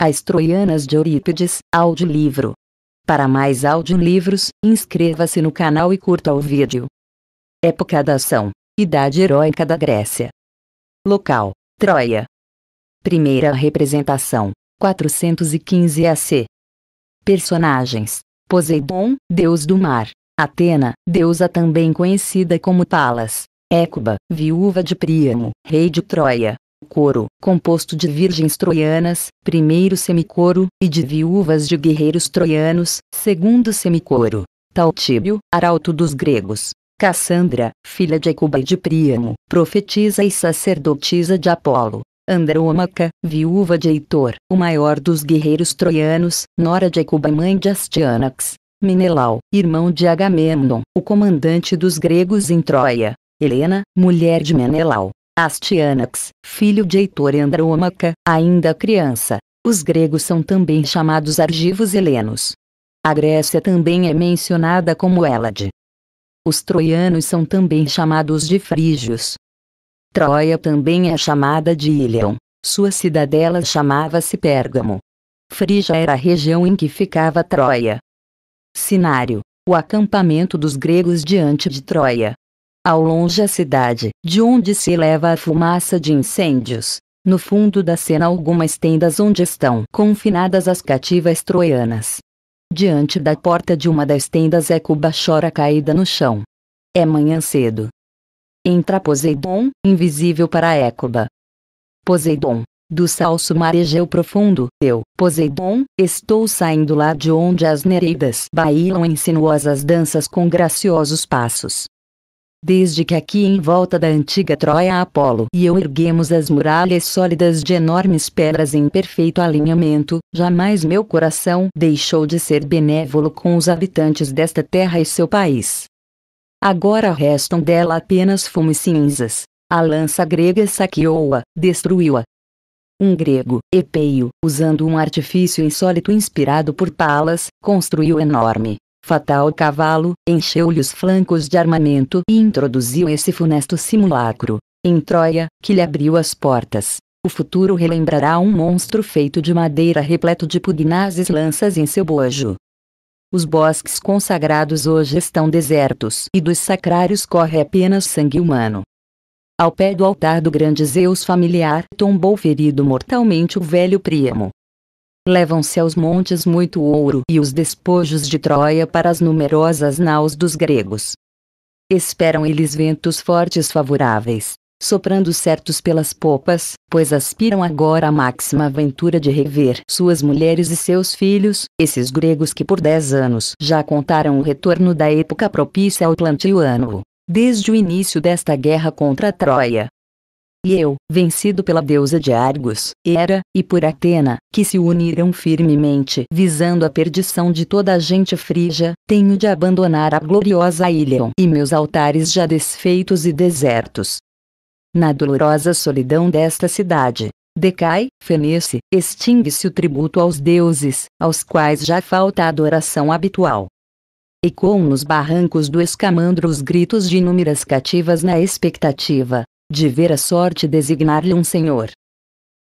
As Troianas de Eurípides, audiolivro. Para mais audiolivros, inscreva-se no canal e curta o vídeo. Época da ação. Idade heróica da Grécia. Local: Troia. Primeira representação: 415 AC. Personagens: Poseidon, deus do mar; Atena, deusa também conhecida como Palas; Écuba, viúva de Príamo, rei de Troia; coro, composto de virgens troianas, primeiro semicoro, e de viúvas de guerreiros troianos, segundo semicoro. Taltíbio, arauto dos gregos. Cassandra, filha de Ecuba e de Príamo, profetisa e sacerdotisa de Apolo. Andrômaca, viúva de Heitor, o maior dos guerreiros troianos, nora de Ecuba e mãe de Astianax Menelau, irmão de Agamemnon, o comandante dos gregos em Troia. Helena, mulher de Menelau, Astianax, filho de Heitor e Andrômaca, ainda criança. Os gregos são também chamados argivos helenos. A Grécia também é mencionada como Hélade. Os troianos são também chamados de frígios. Troia também é chamada de Ilion. Sua cidadela chamava-se Pérgamo. Frígia era a região em que ficava Troia. Sinário, o acampamento dos gregos diante de Troia, ao longe a cidade, de onde se eleva a fumaça de incêndios. No fundo da cena algumas tendas onde estão confinadas as cativas troianas. Diante da porta de uma das tendas Ecuba é chora caída no chão. É manhã cedo. Entra Poseidon, invisível para Écuba. Poseidon, do salso marejeu profundo, eu, Poseidon, estou saindo lá de onde as nereidas bailam em sinuosas danças com graciosos passos desde que aqui em volta da antiga Troia Apolo e eu erguemos as muralhas sólidas de enormes pedras em perfeito alinhamento, jamais meu coração deixou de ser benévolo com os habitantes desta terra e seu país. Agora restam dela apenas fumo e cinzas. A lança grega saqueou-a, destruiu-a. Um grego, Epeio, usando um artifício insólito inspirado por Palas, construiu enorme fatal cavalo, encheu-lhe os flancos de armamento e introduziu esse funesto simulacro. Em Troia, que lhe abriu as portas. O futuro relembrará um monstro feito de madeira repleto de pugnazes lanças em seu bojo. Os bosques consagrados hoje estão desertos e dos sacrários corre apenas sangue humano. Ao pé do altar do grande Zeus familiar tombou ferido mortalmente o velho Príamo levam-se aos montes muito ouro e os despojos de Troia para as numerosas naus dos gregos. Esperam eles ventos fortes favoráveis, soprando certos pelas popas, pois aspiram agora à máxima aventura de rever suas mulheres e seus filhos, esses gregos que por dez anos já contaram o retorno da época propícia ao plantio desde o início desta guerra contra a Troia, e eu, vencido pela deusa de Argos, Hera, e por Atena, que se uniram firmemente visando a perdição de toda a gente frígia, tenho de abandonar a gloriosa Ilion e meus altares já desfeitos e desertos. Na dolorosa solidão desta cidade, Decai, fenece, extingue-se o tributo aos deuses, aos quais já falta a adoração habitual. Ecoam nos barrancos do escamandro os gritos de inúmeras cativas na expectativa, de ver a sorte designar-lhe um senhor.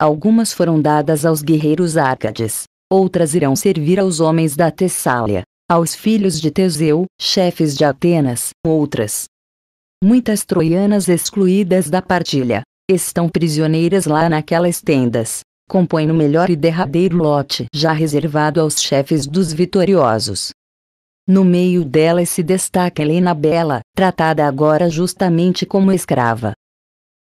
Algumas foram dadas aos guerreiros árcades, outras irão servir aos homens da Tessália, aos filhos de Teseu, chefes de Atenas, outras. Muitas troianas excluídas da partilha, estão prisioneiras lá naquelas tendas, compõem o melhor e derradeiro lote já reservado aos chefes dos vitoriosos. No meio delas se destaca Helena Bela, tratada agora justamente como escrava,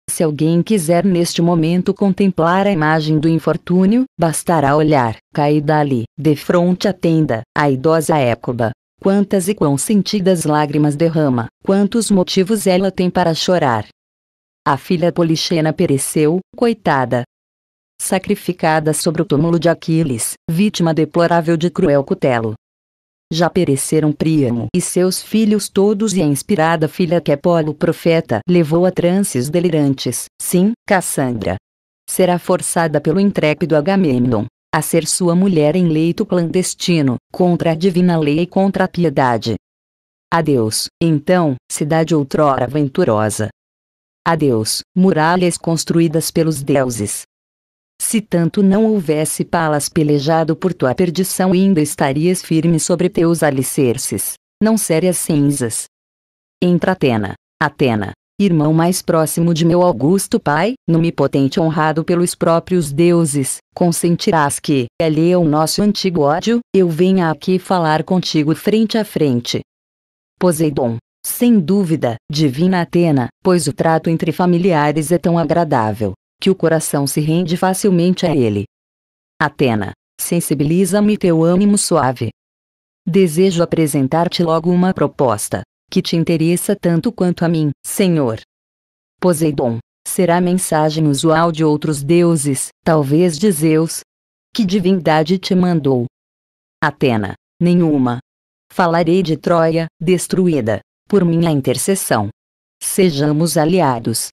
se alguém quiser neste momento contemplar a imagem do infortúnio, bastará olhar, caída ali, defronte à tenda, a idosa Écoba. Quantas e quão sentidas lágrimas derrama, quantos motivos ela tem para chorar. A filha Polixena pereceu, coitada, sacrificada sobre o túmulo de Aquiles, vítima deplorável de cruel cutelo, já pereceram Príamo e seus filhos todos e a inspirada filha que é Apolo profeta levou a trances delirantes, sim, Cassandra. Será forçada pelo intrépido Agamemnon a ser sua mulher em leito clandestino, contra a divina lei e contra a piedade. Adeus, então, cidade outrora venturosa. Adeus, muralhas construídas pelos deuses, se tanto não houvesse palas pelejado por tua perdição ainda estarias firme sobre teus alicerces, não sérias cinzas. Entra Atena, Atena, irmão mais próximo de meu augusto pai, nome-potente honrado pelos próprios deuses, consentirás que, alheio é ao nosso antigo ódio, eu venha aqui falar contigo frente a frente. Poseidon, sem dúvida, divina Atena, pois o trato entre familiares é tão agradável, que o coração se rende facilmente a ele. Atena, sensibiliza-me teu ânimo suave. Desejo apresentar-te logo uma proposta, que te interessa tanto quanto a mim, Senhor. Poseidon, será mensagem usual de outros deuses, talvez de Zeus? Que divindade te mandou? Atena, nenhuma. Falarei de Troia, destruída, por minha intercessão. Sejamos aliados.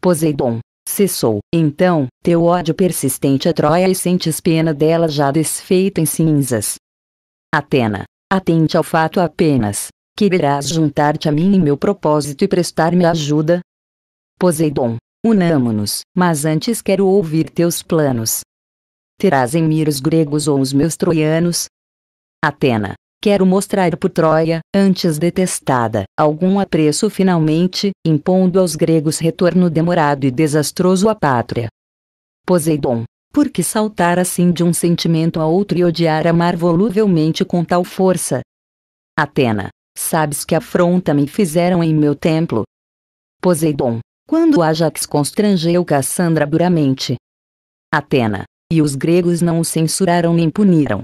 Poseidon, Cessou, então, teu ódio persistente a Troia e sentes pena dela já desfeita em cinzas. Atena, atente ao fato apenas. Quererás juntar-te a mim em meu propósito e prestar-me ajuda? Poseidon, unamo-nos, mas antes quero ouvir teus planos. Terás em mim os gregos ou os meus troianos? Atena, Quero mostrar por Troia, antes detestada, algum apreço finalmente, impondo aos gregos retorno demorado e desastroso à pátria. Poseidon. Por que saltar assim de um sentimento a outro e odiar amar voluvelmente com tal força? Atena. Sabes que afronta me fizeram em meu templo? Poseidon. Quando Ajax constrangeu Cassandra duramente. Atena. E os gregos não o censuraram nem puniram.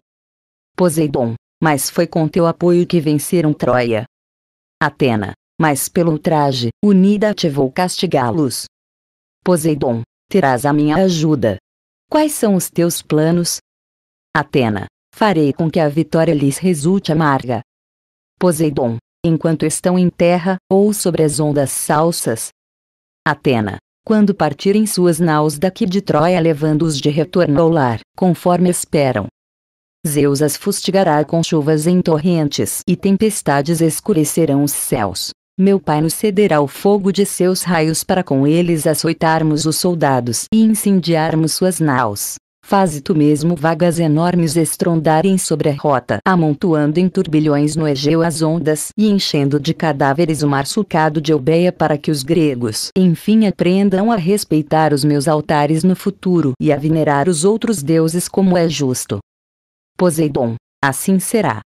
Poseidon mas foi com teu apoio que venceram Troia. Atena, mas pelo ultraje, unida te vou castigá-los. Poseidon, terás a minha ajuda. Quais são os teus planos? Atena, farei com que a vitória lhes resulte amarga. Poseidon, enquanto estão em terra, ou sobre as ondas salsas. Atena, quando partirem suas naus daqui de Troia levando-os de retorno ao lar, conforme esperam, Zeus as fustigará com chuvas em torrentes e tempestades escurecerão os céus. Meu pai nos cederá o fogo de seus raios para com eles açoitarmos os soldados e incendiarmos suas naus. Faze tu mesmo vagas enormes estrondarem sobre a rota, amontoando em turbilhões no Egeu as ondas e enchendo de cadáveres o mar sulcado de Eubeia para que os gregos, enfim, aprendam a respeitar os meus altares no futuro e a venerar os outros deuses como é justo. Poseidon, assim será.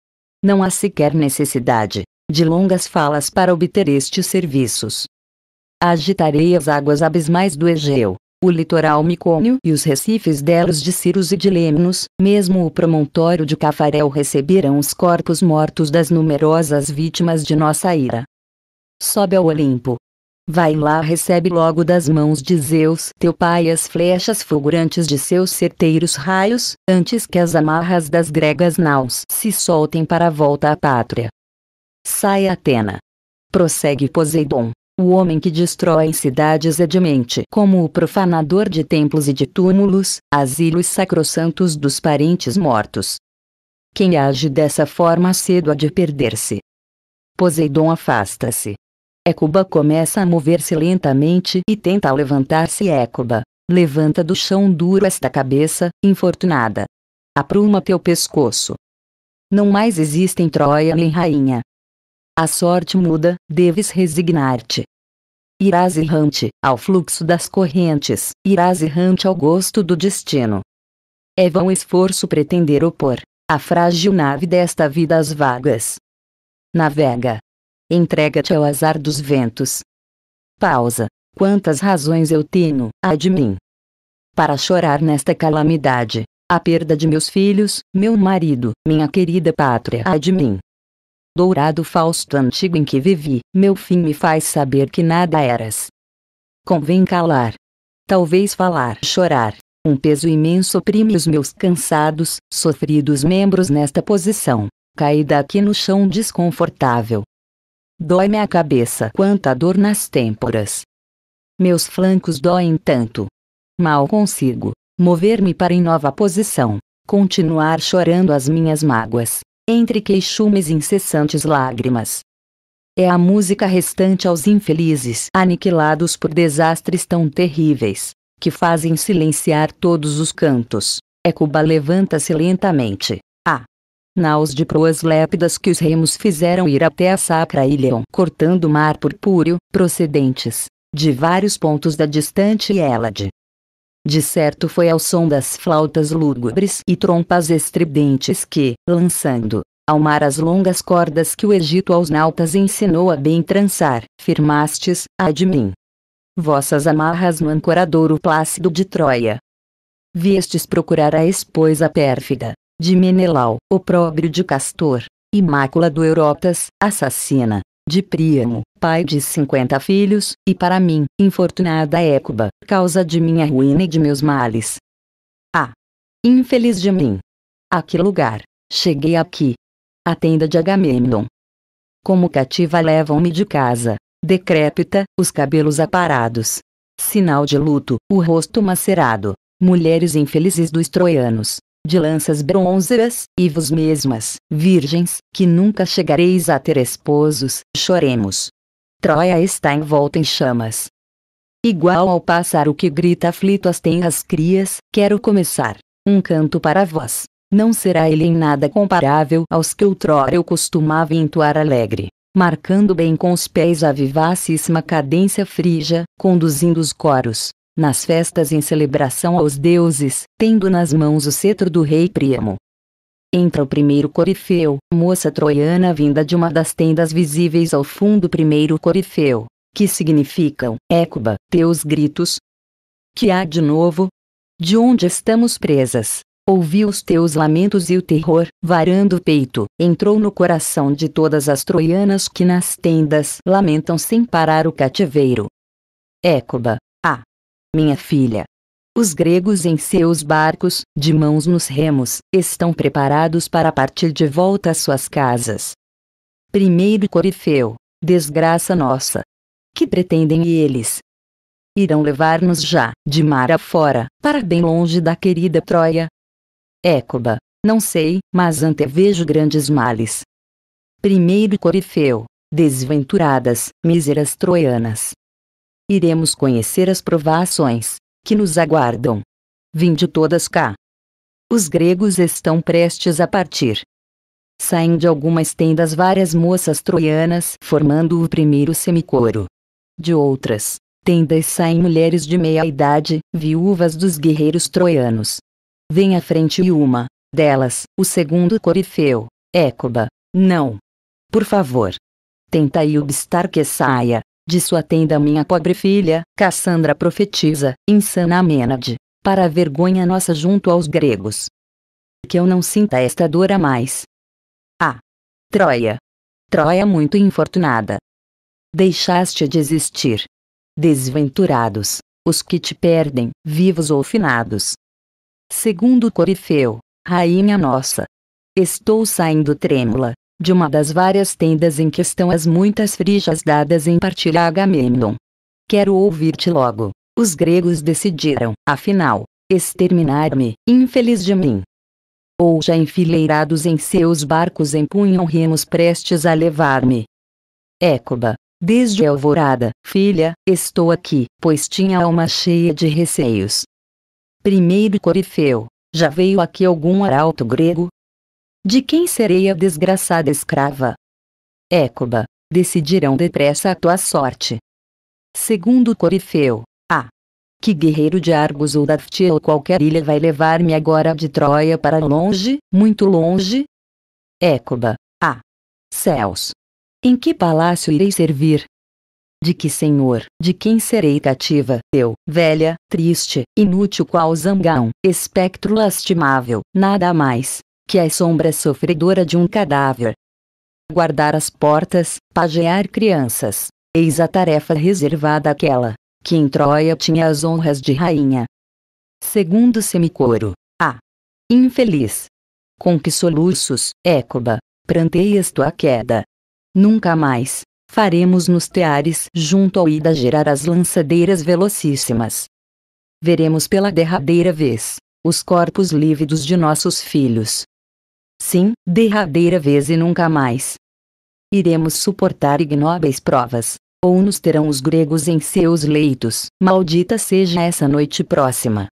Não há sequer necessidade de longas falas para obter estes serviços. Agitarei as águas abismais do Egeu, o litoral micônio e os recifes delos de Ciros e de Lemnos, mesmo o promontório de Cafarel receberão os corpos mortos das numerosas vítimas de nossa ira. Sobe ao Olimpo, Vai lá recebe logo das mãos de Zeus teu pai as flechas fulgurantes de seus certeiros raios, antes que as amarras das gregas naus se soltem para a volta à pátria. Sai Atena. Prossegue Poseidon. O homem que destrói cidades é demente, como o profanador de templos e de túmulos, asilos sacrossantos dos parentes mortos. Quem age dessa forma cedo há de perder-se. Poseidon afasta-se, Écuba começa a mover-se lentamente e tenta levantar-se Écuba. Levanta do chão duro esta cabeça, infortunada. Apruma teu pescoço. Não mais existem Troia nem Rainha. A sorte muda, deves resignar-te. Irás errante, ao fluxo das correntes, irás errante ao gosto do destino. É vão esforço pretender opor a frágil nave desta vida às vagas. Navega, entrega-te ao azar dos ventos. Pausa. Quantas razões eu tenho, ai de mim, para chorar nesta calamidade, a perda de meus filhos, meu marido, minha querida pátria, ai de mim. Dourado Fausto antigo em que vivi, meu fim me faz saber que nada eras. Convém calar. Talvez falar, chorar. Um peso imenso oprime os meus cansados, sofridos membros nesta posição, caída aqui no chão desconfortável. Dói-me a cabeça, quanta dor nas têmporas. Meus flancos doem tanto. Mal consigo mover-me para em nova posição, continuar chorando as minhas mágoas, entre queixumes incessantes lágrimas. É a música restante aos infelizes aniquilados por desastres tão terríveis, que fazem silenciar todos os cantos. Ecuba é levanta-se lentamente, naus de proas lépidas que os remos fizeram ir até a Sacra Ilion, cortando o mar purpúreo, procedentes de vários pontos da distante Hélade. De certo foi ao som das flautas lúgubres e trompas estridentes que, lançando ao mar as longas cordas que o Egito aos nautas ensinou a bem trançar, firmastes, ai de mim. Vossas amarras no ancoradouro plácido de Troia. Viestes procurar a esposa pérfida, de Menelau, opróbrio de Castor, Imácula do Eurotas, assassina, de Príamo, pai de cinquenta filhos, e para mim, infortunada Écuba, causa de minha ruína e de meus males. Ah! Infeliz de mim! A que lugar, cheguei aqui? A tenda de Agamemnon. Como cativa levam-me de casa, decrépita, os cabelos aparados. Sinal de luto, o rosto macerado. Mulheres infelizes dos troianos, de lanças bronzeras, e vos mesmas, virgens, que nunca chegareis a ter esposos, choremos. Troia está envolta em chamas. Igual ao pássaro que grita aflito às tenras crias, quero começar. Um canto para vós. Não será ele em nada comparável aos que outrora eu costumava entoar alegre marcando bem com os pés a vivacíssima cadência frígia, conduzindo os coros, nas festas em celebração aos deuses, tendo nas mãos o cetro do rei Príamo. Entra o primeiro corifeu, moça troiana vinda de uma das tendas visíveis ao fundo. Primeiro corifeu, que significam, Écuba, teus gritos? Que há de novo? De onde estamos presas? Ouvi os teus lamentos e o terror, varando o peito, entrou no coração de todas as troianas que nas tendas lamentam sem parar o cativeiro. Écuba, ah, minha filha. Os gregos em seus barcos, de mãos nos remos, estão preparados para partir de volta às suas casas. Primeiro Corifeu, desgraça nossa. Que pretendem eles? Irão levar-nos já, de mar afora, para bem longe da querida Troia. Écoba, não sei, mas antevejo grandes males. Primeiro Corifeu, desventuradas, míseras troianas iremos conhecer as provações que nos aguardam. Vinde todas cá. Os gregos estão prestes a partir. Saem de algumas tendas várias moças troianas, formando o primeiro semicoro. De outras tendas saem mulheres de meia idade, viúvas dos guerreiros troianos. Vem à frente e uma delas, o segundo corifeu, Écoba. Não. Por favor. Tenta obstar que saia, de sua tenda minha pobre filha, Cassandra profetiza, insana Menade, para a vergonha nossa junto aos gregos. Que eu não sinta esta dor a mais. Ah! Troia! Troia muito infortunada! Deixaste de existir. Desventurados, os que te perdem, vivos ou finados. Segundo Corifeu, rainha nossa. Estou saindo trêmula, de uma das várias tendas em que estão as muitas frijas dadas em partir a Agamemnon. Quero ouvir-te logo. Os gregos decidiram, afinal, exterminar-me, infeliz de mim. Ou já enfileirados em seus barcos empunham remos prestes a levar-me. Écoba, desde a alvorada, filha, estou aqui, pois tinha alma cheia de receios. Primeiro Corifeu, já veio aqui algum arauto grego, de quem serei a desgraçada escrava? Écoba, decidirão depressa a tua sorte. Segundo Corifeu, ah! Que guerreiro de Argos ou Daftia ou qualquer ilha vai levar-me agora de Troia para longe, muito longe? Écoba, ah! Céus! Em que palácio irei servir? De que senhor, de quem serei cativa, eu, velha, triste, inútil qual zangão, espectro lastimável, nada mais, que é sombra sofredora de um cadáver. Guardar as portas, pajear crianças, eis a tarefa reservada àquela, que em Troia tinha as honras de rainha. Segundo semicoro, a infeliz. Com que soluços, Écoba, pranteias tua queda. Nunca mais, faremos nos teares junto ao Ida gerar as lançadeiras velocíssimas. Veremos pela derradeira vez, os corpos lívidos de nossos filhos, Sim, derradeira vez e nunca mais. Iremos suportar ignóbeis provas, ou nos terão os gregos em seus leitos, maldita seja essa noite próxima.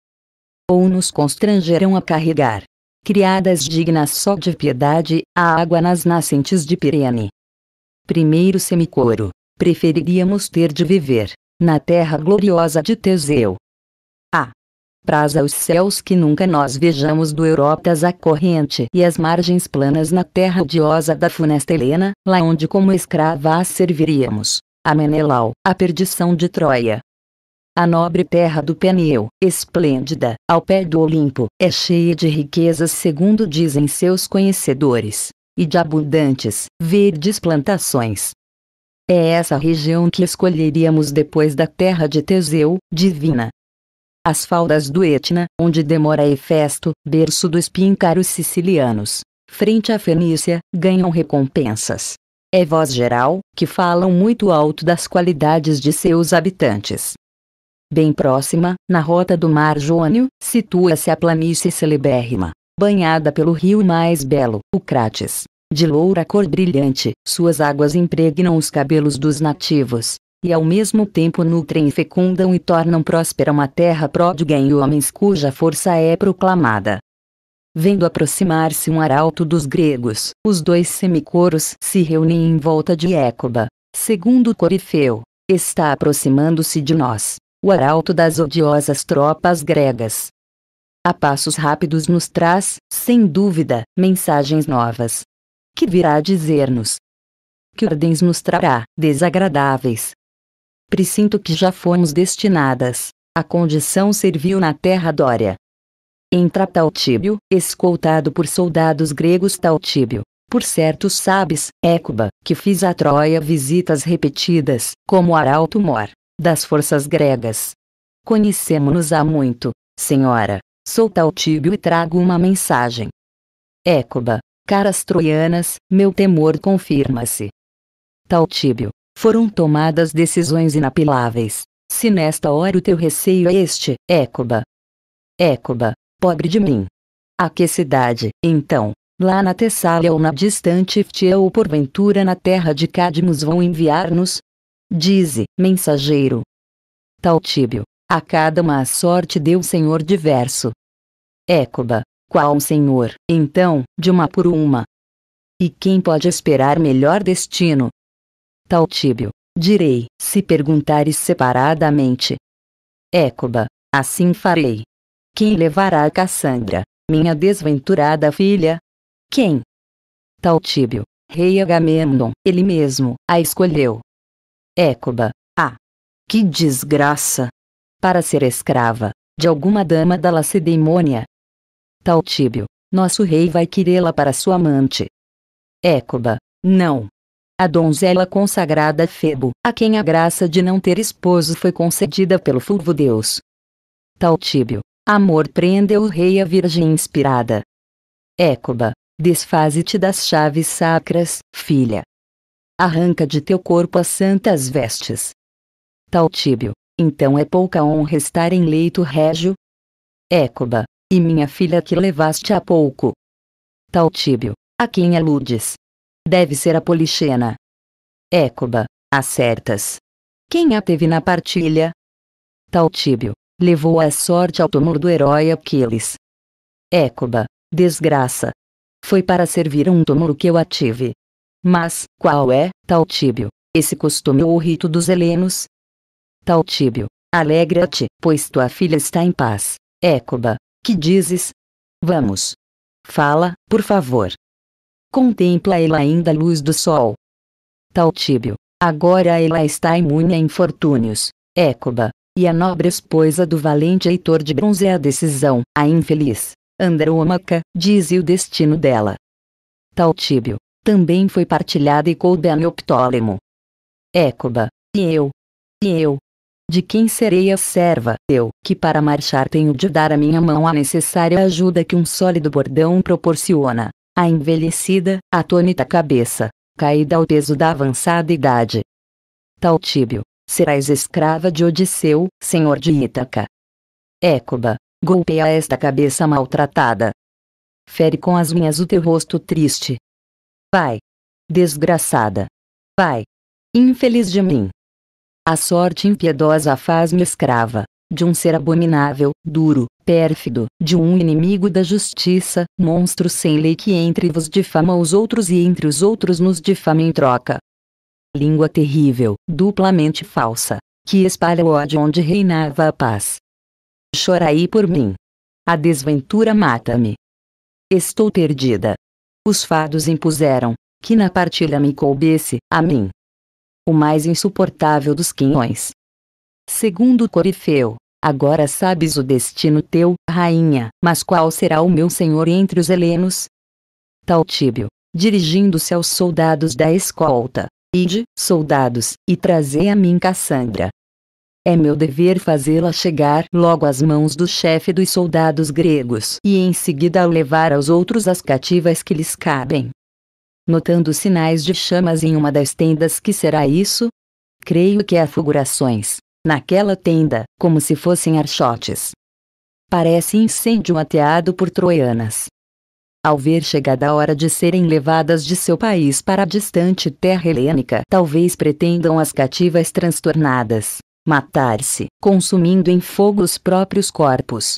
Ou nos constrangerão a carregar, criadas dignas só de piedade, a água nas nascentes de Pirene. Primeiro semicoro, preferiríamos ter de viver, na terra gloriosa de Teseu, Praza aos céus que nunca nós vejamos do Eurotas a corrente e as margens planas na terra odiosa da funesta Helena, lá onde como escrava a serviríamos. A Menelau, a perdição de Troia. A nobre terra do Peneu, esplêndida, ao pé do Olimpo, é cheia de riquezas segundo dizem seus conhecedores, e de abundantes, verdes plantações. É essa região que escolheríamos depois da terra de Teseu, divina, as faldas do Etna, onde demora Hefesto, berço dos píncaros sicilianos, frente à Fenícia, ganham recompensas. É voz geral, que falam muito alto das qualidades de seus habitantes. Bem próxima, na rota do Mar Jônio, situa-se a planície celebérrima, banhada pelo rio mais belo, o Crates. De loura cor brilhante, suas águas impregnam os cabelos dos nativos, e ao mesmo tempo nutrem e fecundam e tornam próspera uma terra pródiga em homens cuja força é proclamada. Vendo aproximar-se um arauto dos gregos, os dois semicoros se reúnem em volta de Écoba. Segundo Corifeu, está aproximando-se de nós, o arauto das odiosas tropas gregas. A passos rápidos nos traz, sem dúvida, mensagens novas. Que virá dizer-nos? Que ordens nos trará, desagradáveis, presinto que já fomos destinadas, A condição serviu na terra dória. Entra Taltíbio, escoltado por soldados gregos Taltíbio. Por certos sabes, Écuba, que fiz a Troia visitas repetidas, como arauto mor, das forças gregas. Conhecemo-nos há muito, senhora, sou Taltíbio e trago uma mensagem. Écuba, caras troianas, meu temor confirma-se. Taltíbio, foram tomadas decisões inapeláveis. Se nesta hora o teu receio é este, Écoba. Écoba, pobre de mim. A que cidade, então, lá na Tessália ou na distante Iftia ou porventura na terra de Cadmos vão enviar-nos? Dize, mensageiro. Taltíbio, a cada uma sorte deu Senhor diverso. Écoba, qual Senhor, então, de uma por uma? E quem pode esperar melhor destino? tal Tíbio, direi, se perguntares separadamente. Écoba, assim farei. Quem levará a Cassandra, minha desventurada filha? Quem? Tal Tíbio, rei Agamemnon, ele mesmo, a escolheu. Écoba, ah! Que desgraça! Para ser escrava, de alguma dama da Lacedemônia. Tal Tíbio, nosso rei vai querê-la para sua amante. Écoba, não a donzela consagrada Febo, a quem a graça de não ter esposo foi concedida pelo fulvo Deus. Taltíbio, amor prendeu o rei a virgem inspirada. Écoba, desfaze-te das chaves sacras, filha. Arranca de teu corpo as santas vestes. Taltíbio, então é pouca honra estar em leito régio? Écoba, e minha filha que levaste há pouco? Taltíbio, a quem aludes? deve ser a Polixena. Écoba, acertas. Quem a teve na partilha? Taltíbio, levou a sorte ao tumor do herói Aquiles. Écoba, desgraça. Foi para servir a um tumor que eu a tive. Mas, qual é, Taltíbio, esse costume ou rito dos helenos? Taltíbio, alegra-te, pois tua filha está em paz. Écoba, que dizes? Vamos. Fala, por favor contempla ela ainda a luz do sol. Taltíbio, agora ela está imune a infortúnios, Écoba, e a nobre esposa do valente Heitor de bronze é a decisão, a infeliz, Andrômaca, diz o destino dela. Taltíbio, também foi partilhada e coube a Neoptólemo. Écoba, e eu, e eu, de quem serei a serva? Eu, que para marchar tenho de dar a minha mão a necessária ajuda que um sólido bordão proporciona, a envelhecida, atônita cabeça, caída ao peso da avançada idade. Tíbio, serás escrava de Odisseu, senhor de Ítaca. Écoba, golpeia esta cabeça maltratada. Fere com as minhas o teu rosto triste. Vai! Desgraçada! Vai! Infeliz de mim! A sorte impiedosa faz-me escrava de um ser abominável, duro, pérfido, de um inimigo da justiça, monstro sem lei que entre vos difama os outros e entre os outros nos difama em troca. Língua terrível, duplamente falsa, que espalha o ódio onde reinava a paz. Chorai por mim. A desventura mata-me. Estou perdida. Os fados impuseram, que na partilha me coubesse, a mim. O mais insuportável dos quinhões, Segundo Corifeu, agora sabes o destino teu, rainha, mas qual será o meu senhor entre os helenos? Taltíbio, dirigindo-se aos soldados da escolta, ide, soldados, e trazei a mim Cassandra. É meu dever fazê-la chegar logo às mãos do chefe dos soldados gregos e em seguida levar aos outros as cativas que lhes cabem. Notando sinais de chamas em uma das tendas que será isso? Creio que é fulgurações, naquela tenda, como se fossem archotes. Parece incêndio ateado por troianas. Ao ver chegada a hora de serem levadas de seu país para a distante terra helênica, talvez pretendam as cativas transtornadas matar-se, consumindo em fogo os próprios corpos.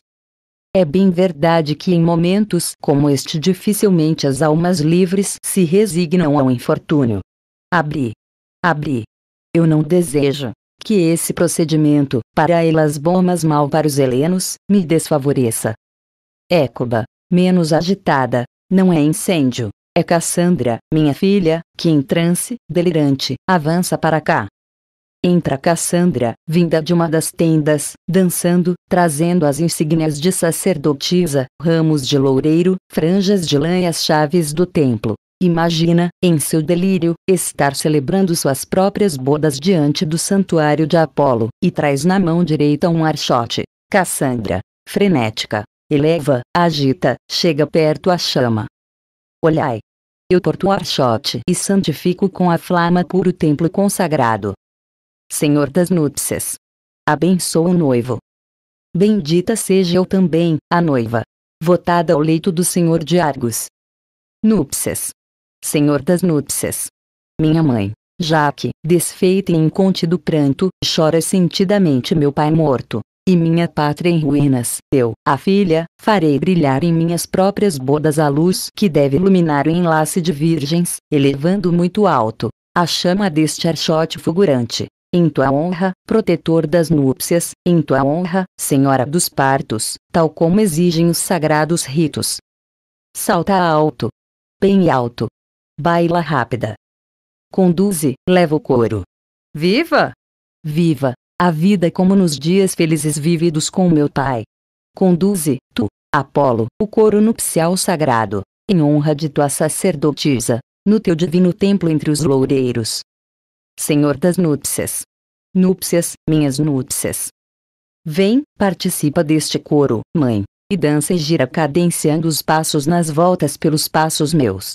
É bem verdade que em momentos como este dificilmente as almas livres se resignam ao infortúnio. Abri. Abri. Eu não desejo, que esse procedimento, para elas bom mas mal para os helenos, me desfavoreça. Écuba, menos agitada, não é incêndio, é Cassandra, minha filha, que em transe, delirante, avança para cá. Entra Cassandra, vinda de uma das tendas, dançando, trazendo as insígnias de sacerdotisa, ramos de loureiro, franjas de lã e as chaves do templo. Imagina, em seu delírio, estar celebrando suas próprias bodas diante do santuário de Apolo, e traz na mão direita um archote. Cassandra, frenética, eleva, agita, chega perto a chama. Olhai! Eu torto o archote e santifico com a flama puro templo consagrado. Senhor das núpcias! Abençoa o noivo. Bendita seja eu também, a noiva. Votada ao leito do Senhor de Argos. Núpcias senhor das núpcias. Minha mãe, já que, desfeita em inconte do pranto, chora sentidamente meu pai morto, e minha pátria em ruínas. Eu, a filha, farei brilhar em minhas próprias bodas a luz que deve iluminar o enlace de virgens, elevando muito alto a chama deste archote fulgurante. Em tua honra, protetor das núpcias, em tua honra, senhora dos partos, tal como exigem os sagrados ritos. Salta alto. Bem alto. Baila rápida. Conduze, leva o couro. Viva! Viva, a vida é como nos dias felizes vividos com meu pai. Conduze, tu, Apolo, o coro nupcial sagrado, em honra de tua sacerdotisa, no teu divino templo entre os loureiros. Senhor das núpcias. Núpcias, minhas núpcias. Vem, participa deste coro, mãe, e dança e gira cadenciando os passos nas voltas pelos passos meus.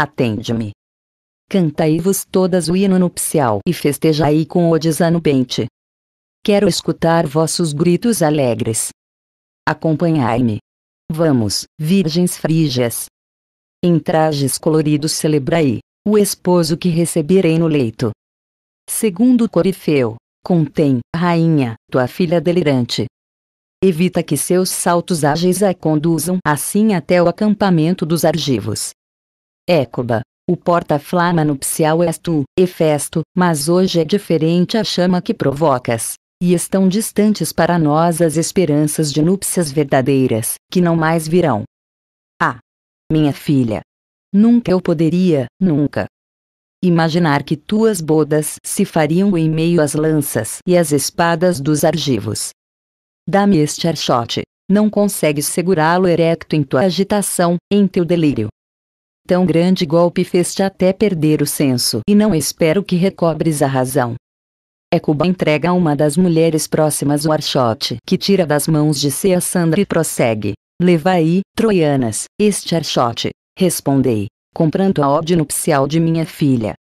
Atende-me. Cantai-vos todas o hino nupcial e festejai com o desanubente. Quero escutar vossos gritos alegres. Acompanhai-me. Vamos, virgens frígias. Em trajes coloridos celebrai o esposo que receberei no leito. Segundo Corifeu, contém, rainha, tua filha delirante. Evita que seus saltos ágeis a conduzam assim até o acampamento dos argivos. Écoba, o porta-flama nupcial és tu, Hefesto, é mas hoje é diferente a chama que provocas. E estão distantes para nós as esperanças de núpcias verdadeiras, que não mais virão. Ah! Minha filha! Nunca eu poderia, nunca, imaginar que tuas bodas se fariam em meio às lanças e às espadas dos argivos. Dá-me este archote, não consegues segurá-lo erecto em tua agitação, em teu delírio. Tão grande golpe fez-te até perder o senso e não espero que recobres a razão. Ecuba é entrega a uma das mulheres próximas o archote que tira das mãos de Sea Sandra e prossegue. Leva aí, troianas, este archote. Respondei, comprando a ode nupcial de minha filha.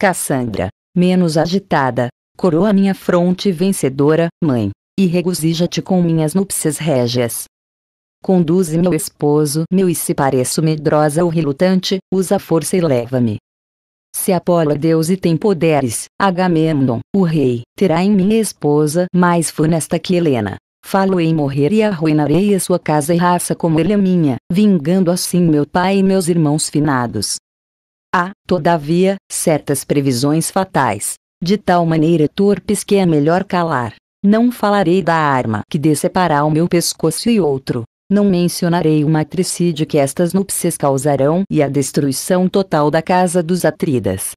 Cassandra, menos agitada, coroa minha fronte vencedora, mãe, e regozija-te com minhas núpcias régias, Conduze meu esposo, meu e se pareço medrosa ou relutante, usa força e leva-me. Se Apolo é Deus e tem poderes, Agamemnon, o rei, terá em minha esposa mais funesta que Helena. Falo em morrer e arruinarei a sua casa e raça como ele a é minha, vingando assim meu pai e meus irmãos finados. Há, todavia, certas previsões fatais, de tal maneira torpes que é melhor calar. Não falarei da arma que decepará o meu pescoço e outro, não mencionarei o matricídio que estas núpcias causarão e a destruição total da casa dos Atridas.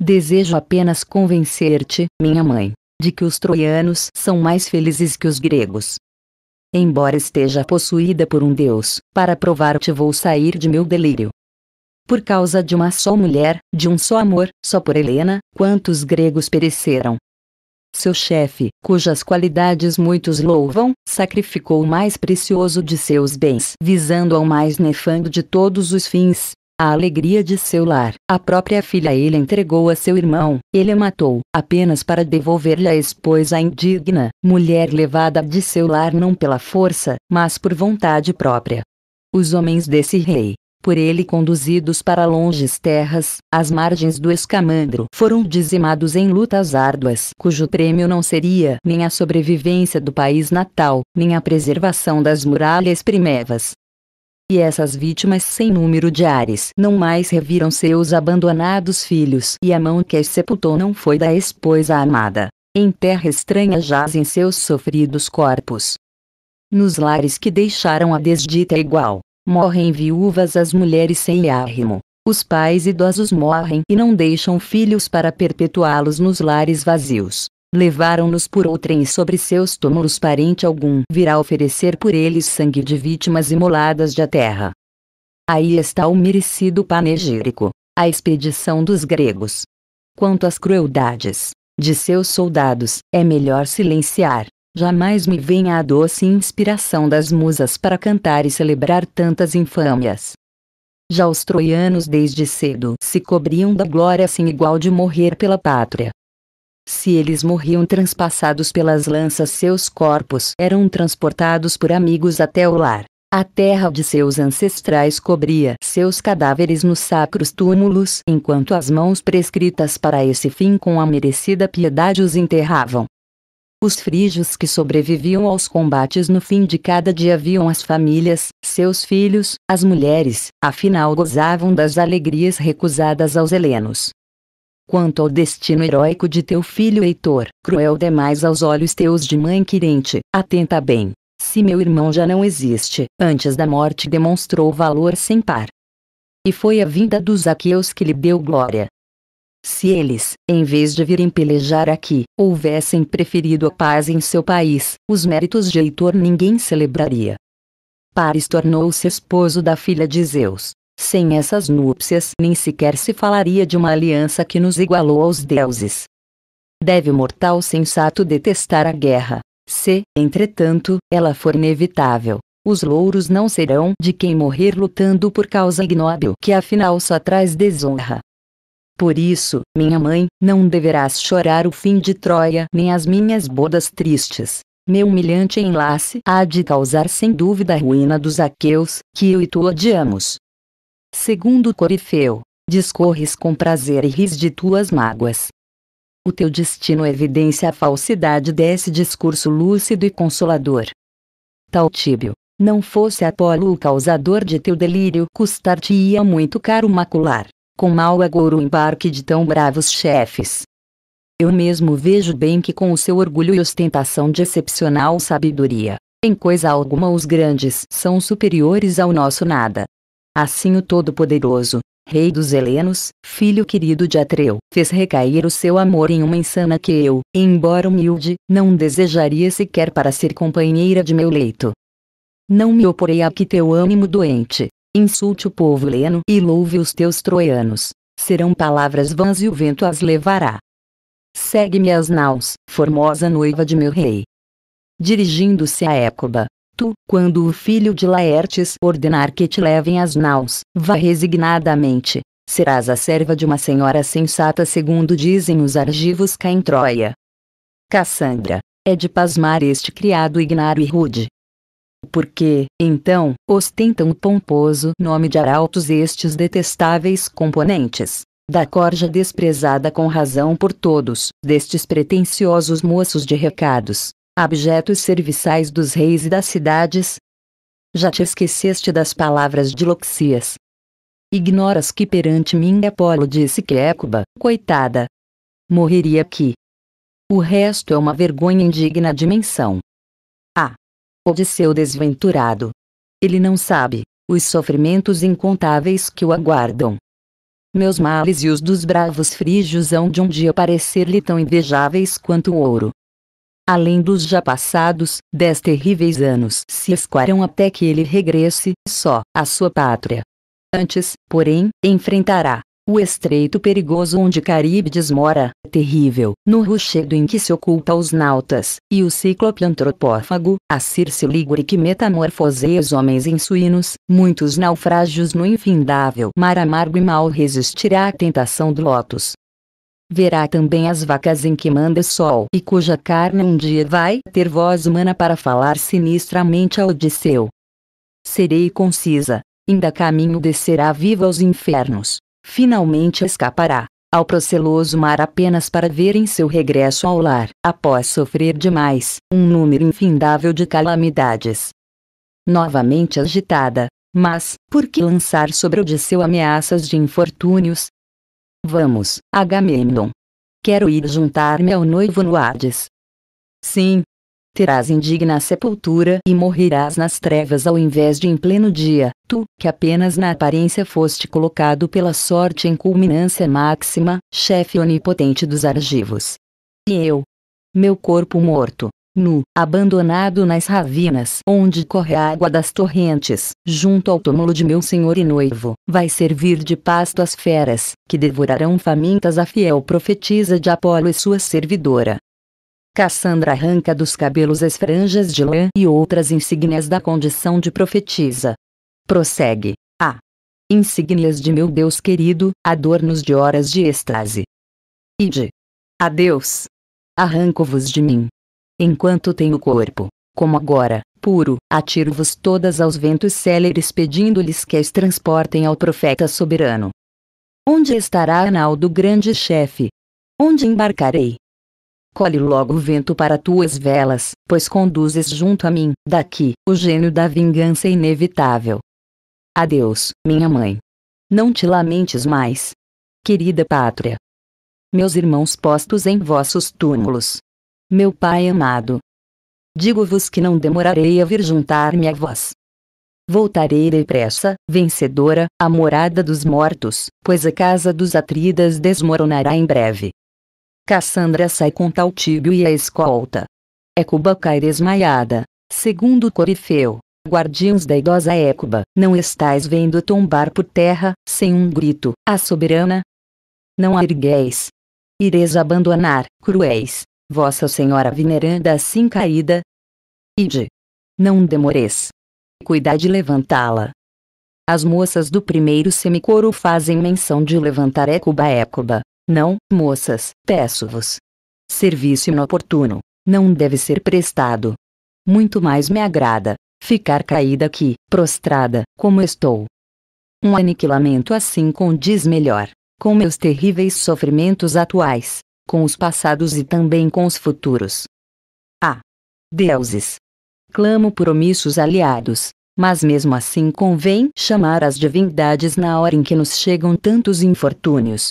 Desejo apenas convencer-te, minha mãe, de que os troianos são mais felizes que os gregos. Embora esteja possuída por um deus, para provar-te vou sair de meu delírio. Por causa de uma só mulher, de um só amor, só por Helena, quantos gregos pereceram, seu chefe, cujas qualidades muitos louvam, sacrificou o mais precioso de seus bens, visando ao mais nefando de todos os fins, a alegria de seu lar. A própria filha ele entregou a seu irmão, ele a matou, apenas para devolver-lhe a esposa indigna, mulher levada de seu lar não pela força, mas por vontade própria. Os homens desse rei, por ele conduzidos para longes terras, às margens do escamandro, foram dizimados em lutas árduas, cujo prêmio não seria nem a sobrevivência do país natal, nem a preservação das muralhas primevas, e essas vítimas sem número de ares não mais reviram seus abandonados filhos, e a mão que as sepultou não foi da esposa amada. Em terra estranha jazem seus sofridos corpos. Nos lares que deixaram a desdita igual, Morrem viúvas as mulheres sem arrimo. Os pais idosos morrem e não deixam filhos para perpetuá-los nos lares vazios. Levaram-nos por outrem e sobre seus túmulos parente algum virá oferecer por eles sangue de vítimas imoladas da terra. Aí está o merecido panegírico, a expedição dos gregos. Quanto às crueldades de seus soldados, é melhor silenciar. Jamais me venha a doce inspiração das musas para cantar e celebrar tantas infâmias. Já os troianos desde cedo se cobriam da glória sem igual de morrer pela pátria. Se eles morriam transpassados pelas lanças, seus corpos eram transportados por amigos até o lar. A terra de seus ancestrais cobria seus cadáveres nos sacros túmulos, enquanto as mãos prescritas para esse fim com a merecida piedade os enterravam. Os frígios que sobreviviam aos combates no fim de cada dia viam as famílias, seus filhos, as mulheres, afinal gozavam das alegrias recusadas aos helenos. Quanto ao destino heróico de teu filho Heitor, cruel demais aos olhos teus de mãe querente, atenta bem. Se meu irmão já não existe, antes da morte demonstrou valor sem par. E foi a vinda dos aqueus que lhe deu glória, se eles, em vez de virem pelejar aqui, houvessem preferido a paz em seu país, os méritos de Heitor ninguém celebraria. Paris tornou-se esposo da filha de Zeus. Sem essas núpcias nem sequer se falaria de uma aliança que nos igualou aos deuses. Deve o mortal sensato detestar a guerra. Se, entretanto, ela for inevitável, os louros não serão de quem morrer lutando por causa ignóbil que afinal só traz desonra. Por isso, minha mãe, não deverás chorar o fim de Troia nem as minhas bodas tristes. Meu humilhante enlace há de causar sem dúvida a ruína dos aqueus, que eu e tu odiamos. Segundo Corifeu, discorres com prazer e ris de tuas mágoas. O teu destino é evidencia a falsidade desse discurso lúcido e consolador. Tíbio, não fosse Apolo o causador de teu delírio, custar-te-ia muito caro macular com mal agouro o embarque de tão bravos chefes. Eu mesmo vejo bem que com o seu orgulho e ostentação de excepcional sabedoria, em coisa alguma os grandes são superiores ao nosso nada. Assim o Todo-Poderoso, Rei dos Helenos, filho querido de Atreu, fez recair o seu amor em uma insana que eu, embora humilde, não desejaria sequer para ser companheira de meu leito. Não me oporei a que teu ânimo doente, Insulte o povo leno e louve os teus troianos. Serão palavras vãs e o vento as levará. Segue-me às naus, formosa noiva de meu rei. Dirigindo-se a Écoba, tu, quando o filho de Laertes ordenar que te levem às naus, vá resignadamente. Serás a serva de uma senhora sensata, segundo dizem os argivos cá em Troia. Cassandra, é de pasmar este criado ignaro e rude, porque, então, ostentam o pomposo nome de arautos estes detestáveis componentes da corja desprezada com razão por todos, destes pretensiosos moços de recados, abjetos serviçais dos reis e das cidades? Já te esqueceste das palavras de Loxias? Ignoras que perante mim Apolo disse que Écuba, coitada, morreria aqui. O resto é uma vergonha indigna de menção ou de seu desventurado. Ele não sabe os sofrimentos incontáveis que o aguardam. Meus males e os dos bravos frígios hão de um dia parecer-lhe tão invejáveis quanto o ouro. Além dos já passados, dez terríveis anos se escoarão até que ele regresse, só, à sua pátria. Antes, porém, enfrentará, o estreito perigoso onde Caríbides mora, terrível, no rochedo em que se oculta os nautas, e o cíclope antropófago, a Circe Ligure que metamorfoseia os homens em suínos, muitos naufrágios no infindável mar amargo e mal resistirá à tentação do Lotus. Verá também as vacas em que manda sol e cuja carne um dia vai ter voz humana para falar sinistramente a Odisseu. Serei concisa, ainda caminho descerá viva aos infernos finalmente escapará ao proceloso mar apenas para ver em seu regresso ao lar, após sofrer demais, um número infindável de calamidades. Novamente agitada, mas, por que lançar sobre o de seu ameaças de infortúnios? Vamos, Agamemnon. Quero ir juntar-me ao noivo no Hades. Sim, terás indigna sepultura e morrerás nas trevas ao invés de em pleno dia, tu, que apenas na aparência foste colocado pela sorte em culminância máxima, chefe onipotente dos argivos. E eu, meu corpo morto, nu, abandonado nas ravinas onde corre a água das torrentes, junto ao túmulo de meu senhor e noivo, vai servir de pasto às feras, que devorarão famintas a fiel profetisa de Apolo e sua servidora. Cassandra arranca dos cabelos as franjas de lã e outras insígnias da condição de profetisa. Prossegue. A. Ah. Insígnias de meu Deus querido, adornos de horas de êxtase. Ide. Adeus. Arranco-vos de mim. Enquanto tenho corpo, como agora, puro, atiro-vos todas aos ventos céleres pedindo-lhes que as transportem ao profeta soberano. Onde estará Arnaldo grande chefe? Onde embarcarei? Colhe logo o vento para tuas velas, pois conduzes junto a mim, daqui, o gênio da vingança inevitável. Adeus, minha mãe. Não te lamentes mais. Querida pátria. Meus irmãos postos em vossos túmulos. Meu pai amado. Digo-vos que não demorarei a vir juntar-me a vós. Voltarei depressa, vencedora, à morada dos mortos, pois a casa dos Atridas desmoronará em breve. Cassandra sai com Taltíbio e a escolta. Écuba cai desmaiada. Segundo Corifeu, guardiões da idosa Écuba, não estáis vendo tombar por terra, sem um grito, a soberana? Não a ergueis. Ireis abandonar, cruéis, vossa senhora veneranda assim caída? Ide. Não demoreis. Cuidai de levantá-la. As moças do primeiro semicoro fazem menção de levantar Écuba Écuba, não, moças, peço-vos. Serviço inoportuno, não deve ser prestado. Muito mais me agrada ficar caída aqui, prostrada, como estou. Um aniquilamento assim condiz melhor com meus terríveis sofrimentos atuais, com os passados e também com os futuros. Ah! Deuses! Clamo por omissos aliados, mas mesmo assim convém chamar as divindades na hora em que nos chegam tantos infortúnios,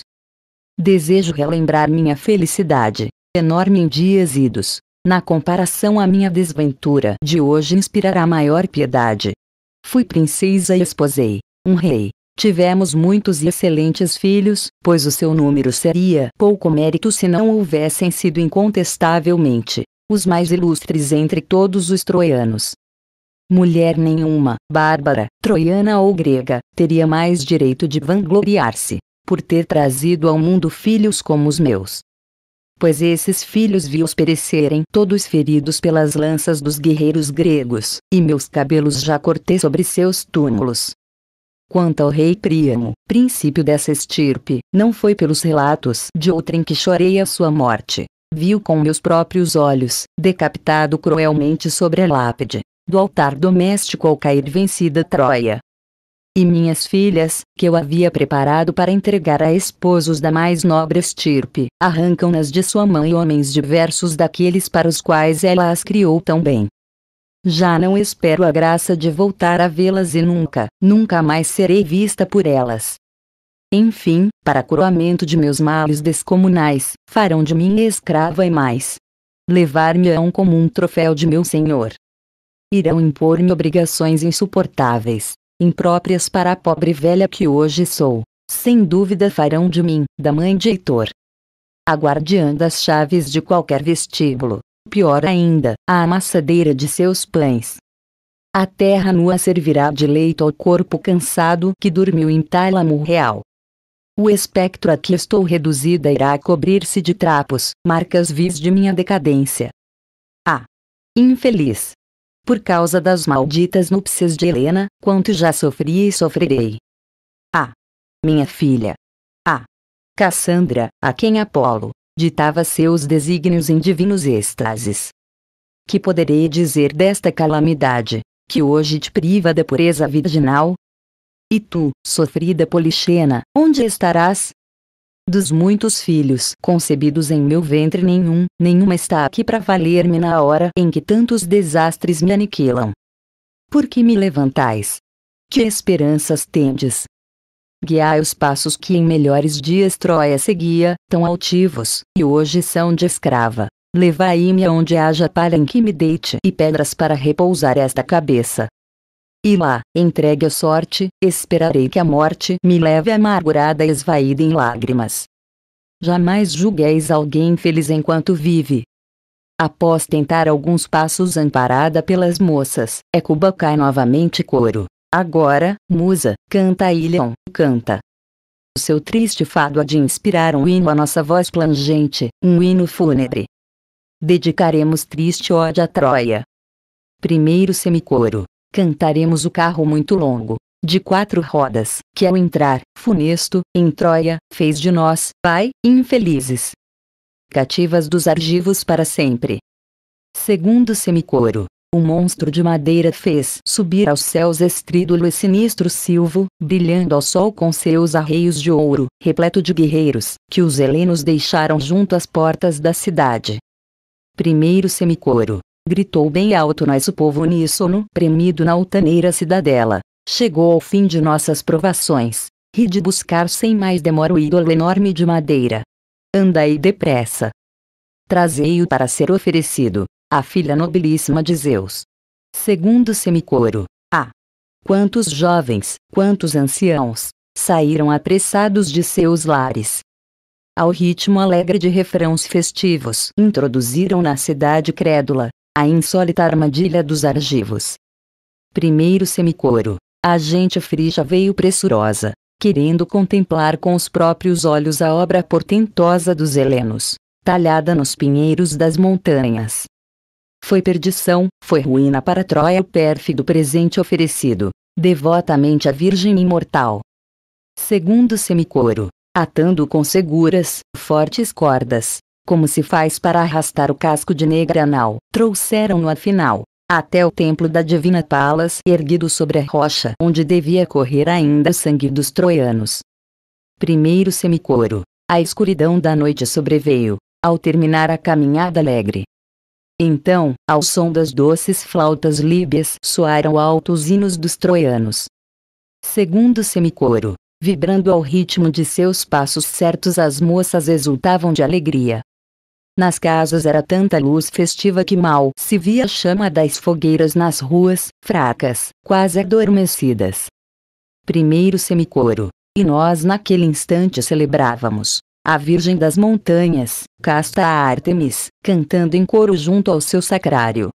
Desejo relembrar minha felicidade, enorme em dias idos. Na comparação à minha desventura de hoje inspirará maior piedade. Fui princesa e esposei um rei. Tivemos muitos e excelentes filhos, pois o seu número seria pouco mérito se não houvessem sido incontestavelmente os mais ilustres entre todos os troianos. Mulher nenhuma, bárbara, troiana ou grega, teria mais direito de vangloriar-se por ter trazido ao mundo filhos como os meus. Pois esses filhos vi-os perecerem, todos feridos pelas lanças dos guerreiros gregos, e meus cabelos já cortei sobre seus túmulos. Quanto ao rei Príamo, princípio dessa estirpe, não foi pelos relatos de outrem que chorei a sua morte. Viu com meus próprios olhos, decapitado cruelmente sobre a lápide, do altar doméstico ao cair vencida Troia, e minhas filhas, que eu havia preparado para entregar a esposos da mais nobre estirpe, arrancam-nas de sua mãe homens diversos daqueles para os quais ela as criou tão bem. Já não espero a graça de voltar a vê-las e nunca, nunca mais serei vista por elas. Enfim, para coroamento de meus males descomunais, farão de mim escrava e mais. Levar-me-ão como um troféu de meu senhor. Irão impor-me obrigações insuportáveis, impróprias para a pobre velha que hoje sou, sem dúvida farão de mim, da mãe de Heitor. A guardiã das chaves de qualquer vestíbulo, pior ainda, a amassadeira de seus pães. A terra nua servirá de leito ao corpo cansado que dormiu em tálamo real. O espectro a que estou reduzida irá cobrir-se de trapos, marcas vis de minha decadência. Ah! Infeliz! por causa das malditas núpcias de Helena, quanto já sofri e sofrerei. Ah! Minha filha! Ah! Cassandra, a quem Apolo, ditava seus desígnios em divinos êxtases. Que poderei dizer desta calamidade, que hoje te priva da pureza virginal? E tu, sofrida Polixena, onde estarás? Dos muitos filhos concebidos em meu ventre nenhum, nenhuma está aqui para valer-me na hora em que tantos desastres me aniquilam. Por que me levantais? Que esperanças tendes? Guiai os passos que em melhores dias Troia seguia, tão altivos, e hoje são de escrava. Levai-me aonde haja palha em que me deite e pedras para repousar esta cabeça. E lá, entregue à sorte, esperarei que a morte me leve amargurada e esvaída em lágrimas. Jamais julgueis alguém feliz enquanto vive. Após tentar alguns passos amparada pelas moças, Ecuba cai novamente coro. Agora, musa, canta Ilion, canta. O seu triste fado há de inspirar um hino à nossa voz plangente, um hino fúnebre. Dedicaremos triste ódio à Troia. Primeiro semicoro. Cantaremos o carro muito longo, de quatro rodas, que ao entrar, funesto, em Troia, fez de nós, pai, infelizes. Cativas dos argivos para sempre. Segundo semicoro, o monstro de madeira fez subir aos céus estrídulo e sinistro silvo, brilhando ao sol com seus arreios de ouro, repleto de guerreiros, que os helenos deixaram junto às portas da cidade. Primeiro semicoro, gritou bem alto nós o povo uníssono, premido na altaneira cidadela. Chegou ao fim de nossas provações. Ri de buscar sem mais demora o ídolo enorme de madeira. Andai depressa. Trazei-o para ser oferecido, a filha nobilíssima de Zeus. Segundo semicoro. Ah! Quantos jovens, quantos anciãos, saíram apressados de seus lares, ao ritmo alegre de refrãos festivos, introduziram na cidade crédula, a insólita armadilha dos argivos. Primeiro semicoro. A gente frija veio pressurosa, querendo contemplar com os próprios olhos a obra portentosa dos helenos, talhada nos pinheiros das montanhas. Foi perdição, foi ruína para Troia o pérfido presente oferecido, devotamente à Virgem imortal. Segundo semicoro, atando com seguras, fortes cordas, como se faz para arrastar o casco de negra anal, trouxeram-no afinal, até o templo da divina Palas erguido sobre a rocha onde devia correr ainda o sangue dos troianos. Primeiro semicoro, a escuridão da noite sobreveio, ao terminar a caminhada alegre. Então, ao som das doces flautas líbias soaram altos hinos dos troianos. Segundo semicoro, vibrando ao ritmo de seus passos certos as moças exultavam de alegria, nas casas era tanta luz festiva que mal se via a chama das fogueiras nas ruas, fracas, quase adormecidas. Primeiro semicoro. E nós naquele instante celebrávamos a Virgem das Montanhas, casta a Artemis, cantando em coro junto ao seu sacrário.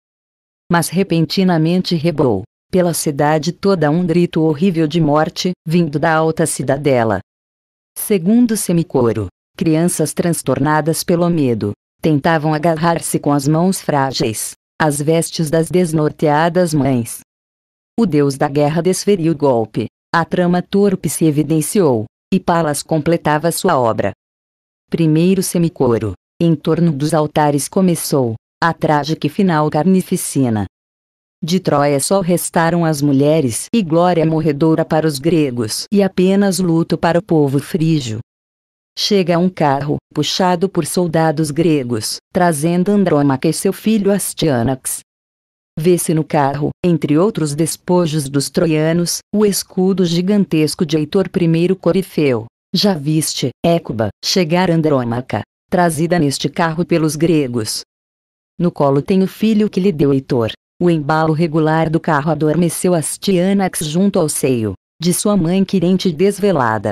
Mas repentinamente rebou, pela cidade toda um grito horrível de morte, vindo da alta cidadela. Segundo semicoro, crianças transtornadas pelo medo, Tentavam agarrar-se com as mãos frágeis, as vestes das desnorteadas mães. O deus da guerra desferiu o golpe, a trama torpe se evidenciou, e Palas completava sua obra. Primeiro semicoro, em torno dos altares começou, a trágica e final carnificina. De Troia só restaram as mulheres e glória morredora para os gregos e apenas luto para o povo frígio. Chega um carro, puxado por soldados gregos, trazendo Andrômaca e seu filho Astianax. Vê-se no carro, entre outros despojos dos troianos, o escudo gigantesco de Heitor I Corifeu. Já viste, Écuba, chegar Andrômaca, trazida neste carro pelos gregos. No colo tem o filho que lhe deu Heitor. O embalo regular do carro adormeceu Astianax junto ao seio de sua mãe querente desvelada,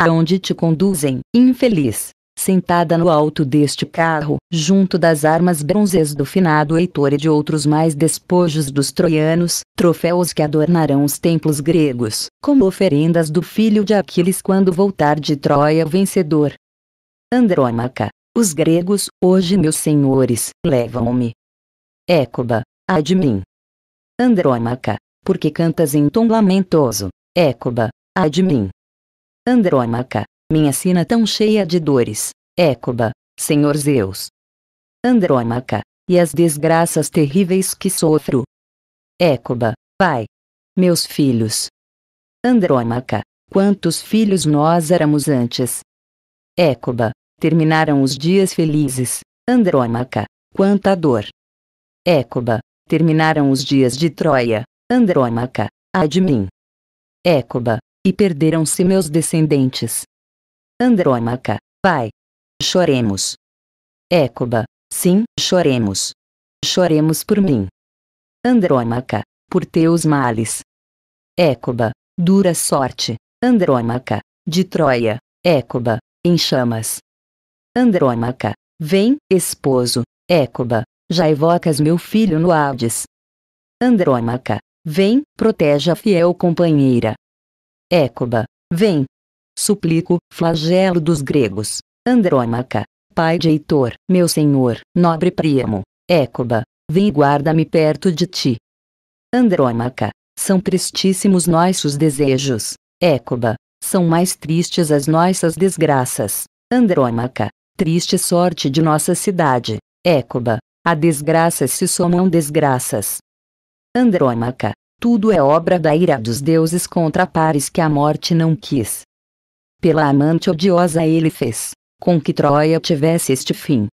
aonde te conduzem, infeliz, sentada no alto deste carro, junto das armas bronzes do finado Heitor e de outros mais despojos dos troianos, troféus que adornarão os templos gregos, como oferendas do filho de Aquiles quando voltar de Troia vencedor. Andrômaca. Os gregos, hoje meus senhores, levam-me. Écoba, ai de mim. Andrômaca, que cantas em tom lamentoso, Écoba, ai de mim. Andrômaca, minha sina tão cheia de dores, Écoba, Senhor Zeus. Andrômaca, e as desgraças terríveis que sofro. Écoba, Pai. Meus filhos. Andrômaca, quantos filhos nós éramos antes. Écoba, terminaram os dias felizes, Andrômaca, quanta dor. Écoba, terminaram os dias de Troia, Andrômaca, ai de mim. Écoba, e perderam-se meus descendentes. Andrômaca, pai. Choremos. Écoba, sim, choremos. Choremos por mim. Andrômaca, por teus males. Écoba, dura sorte, Andrômaca, de Troia, Écoba, em chamas. Andrômaca, vem, esposo, Écoba, já evocas meu filho no Hades. Andrômaca, vem, protege a fiel companheira, Écuba, vem. Suplico, flagelo dos gregos, Andrômaca, pai de Heitor, meu senhor, nobre Príamo, Écuba, vem e guarda-me perto de ti. Andrômaca, são tristíssimos nossos desejos, Écuba, são mais tristes as nossas desgraças, Andrômaca, triste sorte de nossa cidade, Écuba, a desgraças se somam desgraças. Andrômaca, tudo é obra da ira dos deuses contra pares que a morte não quis. Pela amante odiosa ele fez, com que Troia tivesse este fim.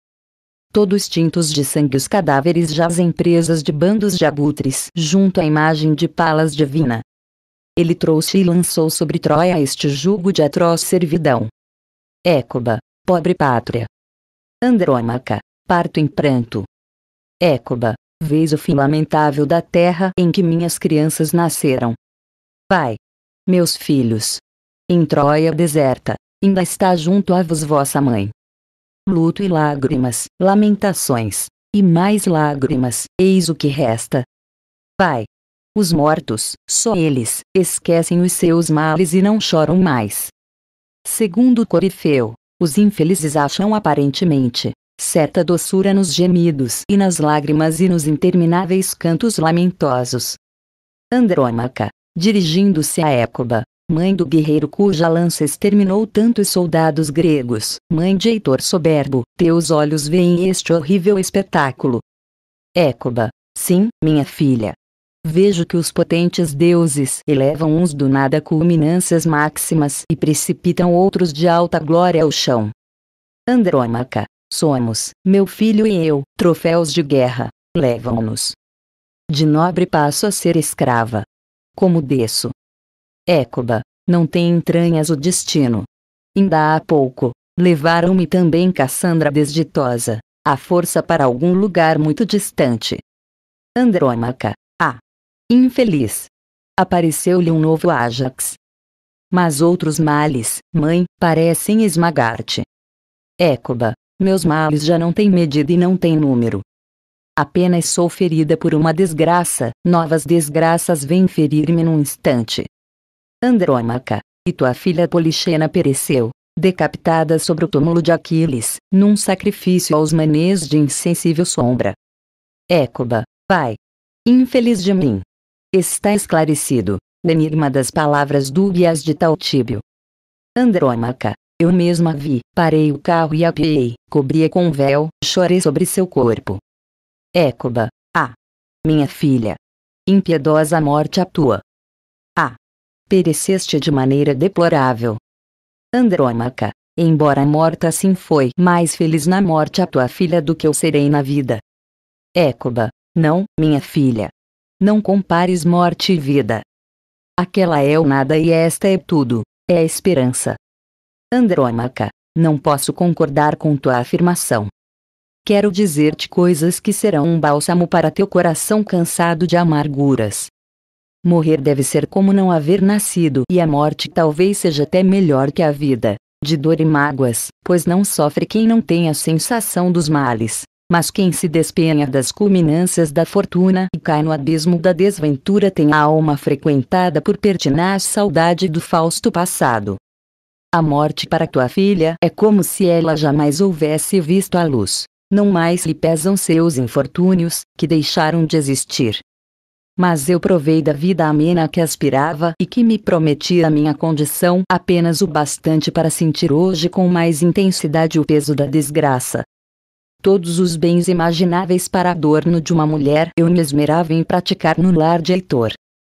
Todos tintos de sangue os cadáveres jazem presas de bandos de abutres junto à imagem de Palas divina. Ele trouxe e lançou sobre Troia este jugo de atroz servidão. Écoba, pobre pátria. Andrômaca, parto em pranto. Écoba, talvez o fim lamentável da terra em que minhas crianças nasceram. Pai! Meus filhos! Em Troia deserta, ainda está junto a vos vossa mãe. Luto e lágrimas, lamentações, e mais lágrimas, eis o que resta. Pai! Os mortos, só eles, esquecem os seus males e não choram mais. Segundo Corifeu, os infelizes acham aparentemente certa doçura nos gemidos e nas lágrimas e nos intermináveis cantos lamentosos. Andrômaca, dirigindo-se a Écoba, mãe do guerreiro cuja lança exterminou tantos soldados gregos, mãe de Heitor soberbo, teus olhos veem este horrível espetáculo. Écoba, sim, minha filha. Vejo que os potentes deuses elevam uns do nada culminâncias máximas e precipitam outros de alta glória ao chão. Andrômaca, Somos, meu filho e eu, troféus de guerra. Levam-nos. De nobre passo a ser escrava. Como desço. Écuba, não tem entranhas o destino. Ainda há pouco, levaram-me também Cassandra desditosa, à força para algum lugar muito distante. Andrômaca, ah! Infeliz! Apareceu-lhe um novo Ajax. Mas outros males, mãe, parecem esmagar-te. Écuba, meus males já não têm medida e não têm número. Apenas sou ferida por uma desgraça, novas desgraças vêm ferir-me num instante. Andrômaca, e tua filha Polixena pereceu, decapitada sobre o túmulo de Aquiles, num sacrifício aos manês de insensível sombra. Écuba, pai. Infeliz de mim. Está esclarecido, enigma das palavras dúbias de Tautíbio. Andrômaca, eu mesma vi, parei o carro e apiei, cobria com um véu, chorei sobre seu corpo. Écoba, ah! Minha filha! Impiedosa morte a tua! Ah! Pereceste de maneira deplorável. Andrômaca, embora morta assim foi mais feliz na morte a tua filha do que eu serei na vida. Écoba, não, minha filha. Não compares morte e vida. Aquela é o nada e esta é tudo, é a esperança. Andrômaca, não posso concordar com tua afirmação. Quero dizer-te coisas que serão um bálsamo para teu coração cansado de amarguras. Morrer deve ser como não haver nascido, e a morte talvez seja até melhor que a vida, de dor e mágoas, pois não sofre quem não tem a sensação dos males, mas quem se despenha das culminâncias da fortuna e cai no abismo da desventura tem a alma frequentada por pertinaz saudade do fausto passado. A morte para tua filha é como se ela jamais houvesse visto a luz. Não mais lhe pesam seus infortúnios, que deixaram de existir. Mas eu provei da vida amena que aspirava e que me prometia minha condição apenas o bastante para sentir hoje com mais intensidade o peso da desgraça. Todos os bens imagináveis para adorno de uma mulher eu me esmerava em praticar no lar de Heitor.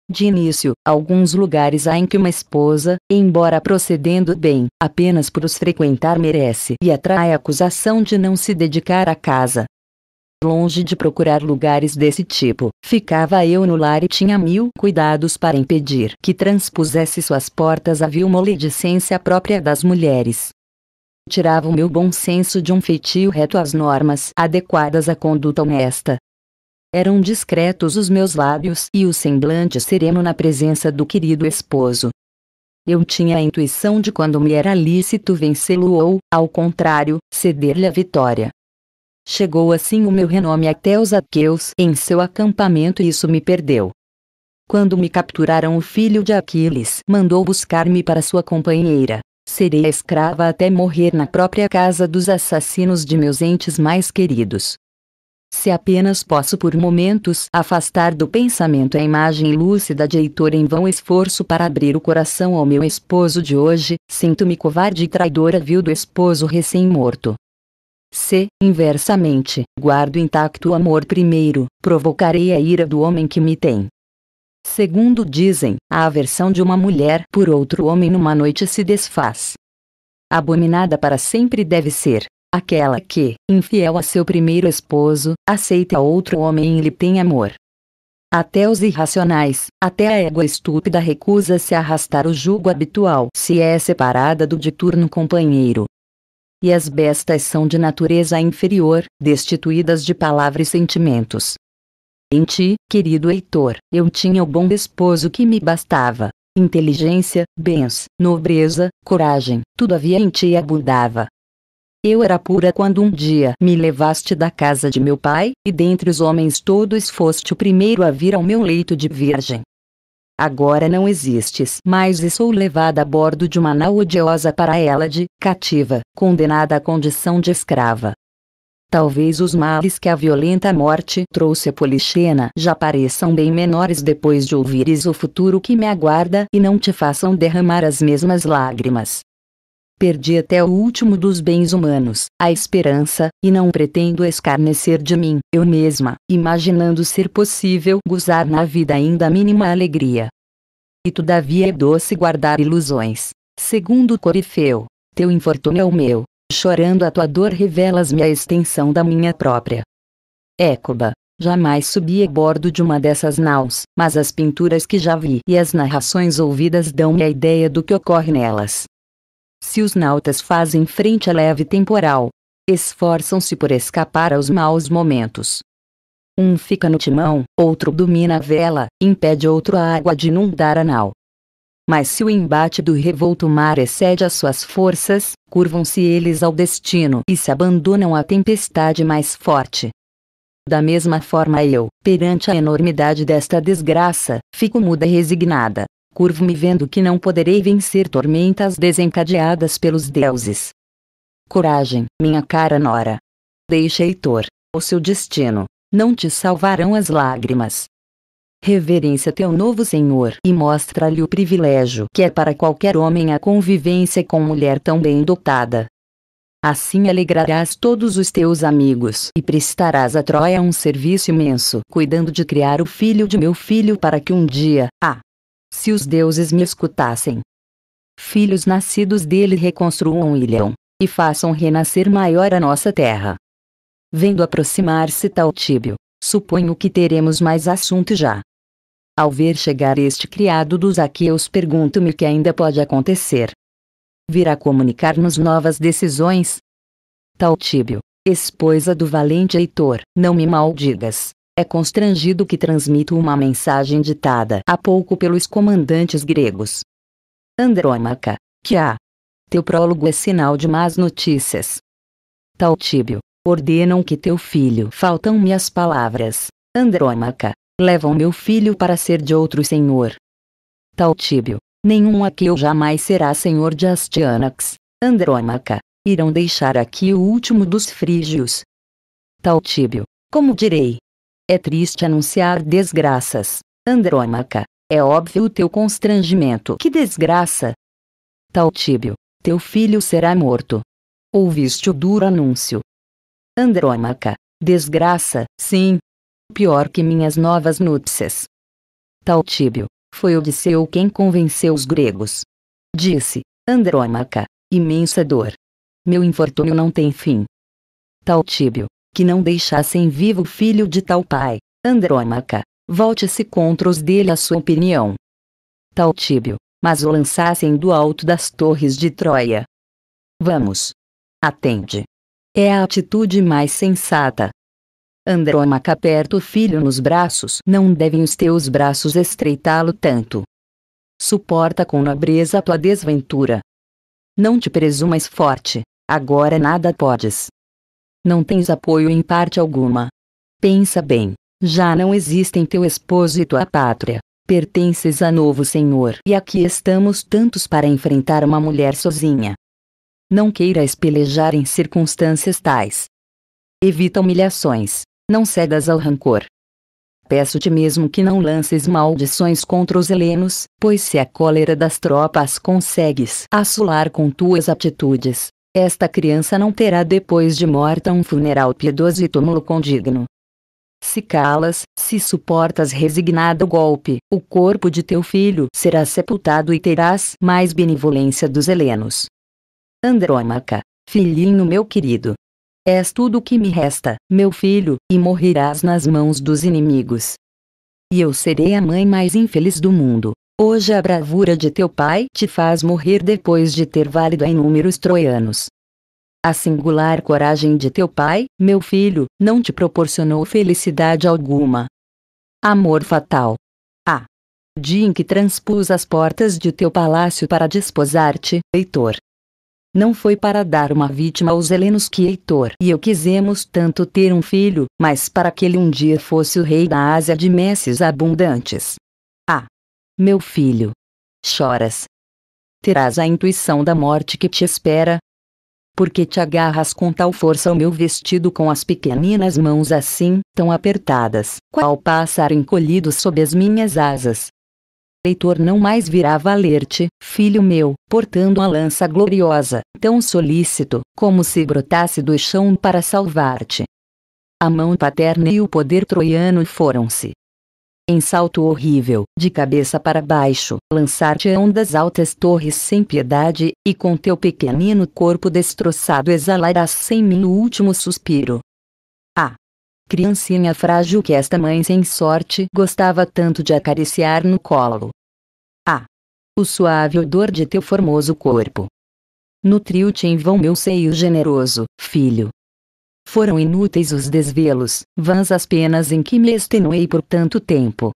De início, alguns lugares há em que uma esposa, embora procedendo bem, apenas por os frequentar merece e atrai a acusação de não se dedicar à casa. Longe de procurar lugares desse tipo, ficava eu no lar e tinha mil cuidados para impedir que transpusesse suas portas a vil maledicência própria das mulheres. Tirava o meu bom senso de um feitio reto às normas adequadas à conduta honesta, eram discretos os meus lábios e o semblante sereno na presença do querido esposo. Eu tinha a intuição de quando me era lícito vencê-lo ou, ao contrário, ceder-lhe a vitória. Chegou assim o meu renome até os aqueus em seu acampamento e isso me perdeu. Quando me capturaram o filho de Aquiles, mandou buscar-me para sua companheira. Serei escrava até morrer na própria casa dos assassinos de meus entes mais queridos. Se apenas posso por momentos afastar do pensamento a imagem lúcida de Heitor em vão esforço para abrir o coração ao meu esposo de hoje, sinto-me covarde e traidora viu do esposo recém-morto. Se, inversamente, guardo intacto o amor primeiro, provocarei a ira do homem que me tem. Segundo dizem, a aversão de uma mulher por outro homem numa noite se desfaz. Abominada para sempre deve ser, Aquela que, infiel a seu primeiro esposo, aceita outro homem e lhe tem amor. Até os irracionais, até a égua estúpida recusa-se a arrastar o jugo habitual se é separada do diturno companheiro. E as bestas são de natureza inferior, destituídas de palavra e sentimentos. Em ti, querido Heitor, eu tinha o bom esposo que me bastava. Inteligência, bens, nobreza, coragem, tudo havia em ti e abundava. Eu era pura quando um dia me levaste da casa de meu pai, e dentre os homens todos foste o primeiro a vir ao meu leito de virgem. Agora não existes mais e sou levada a bordo de uma nau odiosa para ela de cativa, condenada à condição de escrava. Talvez os males que a violenta morte trouxe a Polixena já pareçam bem menores depois de ouvires o futuro que me aguarda e não te façam derramar as mesmas lágrimas. Perdi até o último dos bens humanos, a esperança, e não pretendo escarnecer de mim, eu mesma, imaginando ser possível gozar na vida ainda a mínima alegria. E todavia é doce guardar ilusões. Segundo Corifeu, teu infortúnio é o meu, chorando a tua dor revelas-me a extensão da minha própria. Écoba, Jamais subi a bordo de uma dessas naus, mas as pinturas que já vi e as narrações ouvidas dão-me a ideia do que ocorre nelas. Se os nautas fazem frente à leve temporal, esforçam-se por escapar aos maus momentos. Um fica no timão, outro domina a vela, impede outro a água de inundar a nau. Mas se o embate do revolto mar excede as suas forças, curvam-se eles ao destino e se abandonam à tempestade mais forte. Da mesma forma eu, perante a enormidade desta desgraça, fico muda e resignada, curvo-me vendo que não poderei vencer tormentas desencadeadas pelos deuses. Coragem, minha cara Nora. Deixe Heitor, o seu destino, não te salvarão as lágrimas. Reverência teu novo senhor e mostra-lhe o privilégio que é para qualquer homem a convivência com mulher tão bem dotada. Assim alegrarás todos os teus amigos e prestarás a Troia um serviço imenso, cuidando de criar o filho de meu filho para que um dia, ah, se os deuses me escutassem. Filhos nascidos dele reconstruam Ilhão, e façam renascer maior a nossa terra. Vendo aproximar-se tal Tíbio, suponho que teremos mais assunto já. Ao ver chegar este criado dos aqueus pergunto-me o que ainda pode acontecer. Virá comunicar-nos novas decisões? Tal Tíbio, esposa do valente Heitor, não me maldigas é constrangido que transmito uma mensagem ditada há pouco pelos comandantes gregos. Andrômaca, que há. Teu prólogo é sinal de más notícias. Taltíbio, ordenam que teu filho. Faltam-me as palavras. Andrômaca, levam meu filho para ser de outro senhor. Taltíbio, nenhum aqueu jamais será senhor de Astianax. Andrômaca, irão deixar aqui o último dos frígios. Taltíbio, como direi, é triste anunciar desgraças, Andrômaca. É óbvio o teu constrangimento. Que desgraça! Taltíbio, teu filho será morto. Ouviste o duro anúncio. Andrômaca, desgraça, sim. Pior que minhas novas núpcias. Taltíbio, foi Odisseu quem convenceu os gregos. Disse, Andrômaca, imensa dor. Meu infortúnio não tem fim. Taltíbio, que não deixassem vivo o filho de tal pai. Andrômaca, volte-se contra os dele a sua opinião. Taltíbio, mas o lançassem do alto das torres de Troia. Vamos. Atende. É a atitude mais sensata. Andrômaca aperta o filho nos braços. Não devem os teus braços estreitá-lo tanto. Suporta com nobreza a tua desventura. Não te presumas forte, agora nada podes. Não tens apoio em parte alguma. Pensa bem, já não existem teu esposo e tua pátria. Pertences a novo Senhor e aqui estamos tantos para enfrentar uma mulher sozinha. Não queiras pelejar em circunstâncias tais. Evita humilhações, não cedas ao rancor. Peço-te mesmo que não lances maldições contra os helenos, pois se a cólera das tropas consegues assolar com tuas atitudes, esta criança não terá depois de morta um funeral piedoso e túmulo condigno. Se calas, se suportas resignado o golpe, o corpo de teu filho será sepultado e terás mais benevolência dos helenos. Andrômaca, filhinho meu querido. És tudo o que me resta, meu filho, e morrerás nas mãos dos inimigos. E eu serei a mãe mais infeliz do mundo, Hoje a bravura de teu pai te faz morrer depois de ter válido a inúmeros troianos. A singular coragem de teu pai, meu filho, não te proporcionou felicidade alguma. Amor fatal. A. Ah. Dia em que transpus as portas de teu palácio para desposar-te, Heitor. Não foi para dar uma vítima aos helenos que Heitor e eu quisemos tanto ter um filho, mas para que ele um dia fosse o rei da Ásia de messes abundantes. Meu filho, choras. Terás a intuição da morte que te espera. Porque te agarras com tal força ao meu vestido com as pequeninas mãos assim, tão apertadas, qual pássaro encolhido sob as minhas asas? Heitor não mais virá valer-te, filho meu, portando a lança gloriosa, tão solícito, como se brotasse do chão para salvar-te. A mão paterna e o poder troiano foram-se, em salto horrível, de cabeça para baixo, lançar-te a ondas altas torres sem piedade, e com teu pequenino corpo destroçado exalarás sem mim o último suspiro. Ah! Criancinha frágil que esta mãe sem sorte gostava tanto de acariciar no colo. Ah! O suave odor de teu formoso corpo. Nutriu-te em vão meu seio generoso, filho, foram inúteis os desvelos, vãs as penas em que me extenuei por tanto tempo.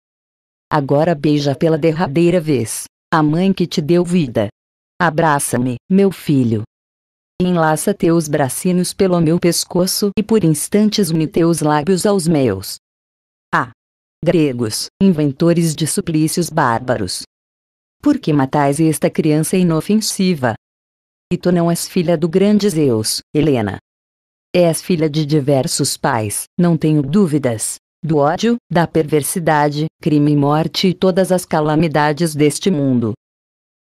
Agora beija pela derradeira vez a mãe que te deu vida. Abraça-me, meu filho. Enlaça teus bracinhos pelo meu pescoço e por instantes une teus lábios aos meus. Ah! Gregos, inventores de suplícios bárbaros. Por que matais esta criança inofensiva? E tu não és filha do grande Zeus, Helena, És filha de diversos pais, não tenho dúvidas. Do ódio, da perversidade, crime e morte e todas as calamidades deste mundo.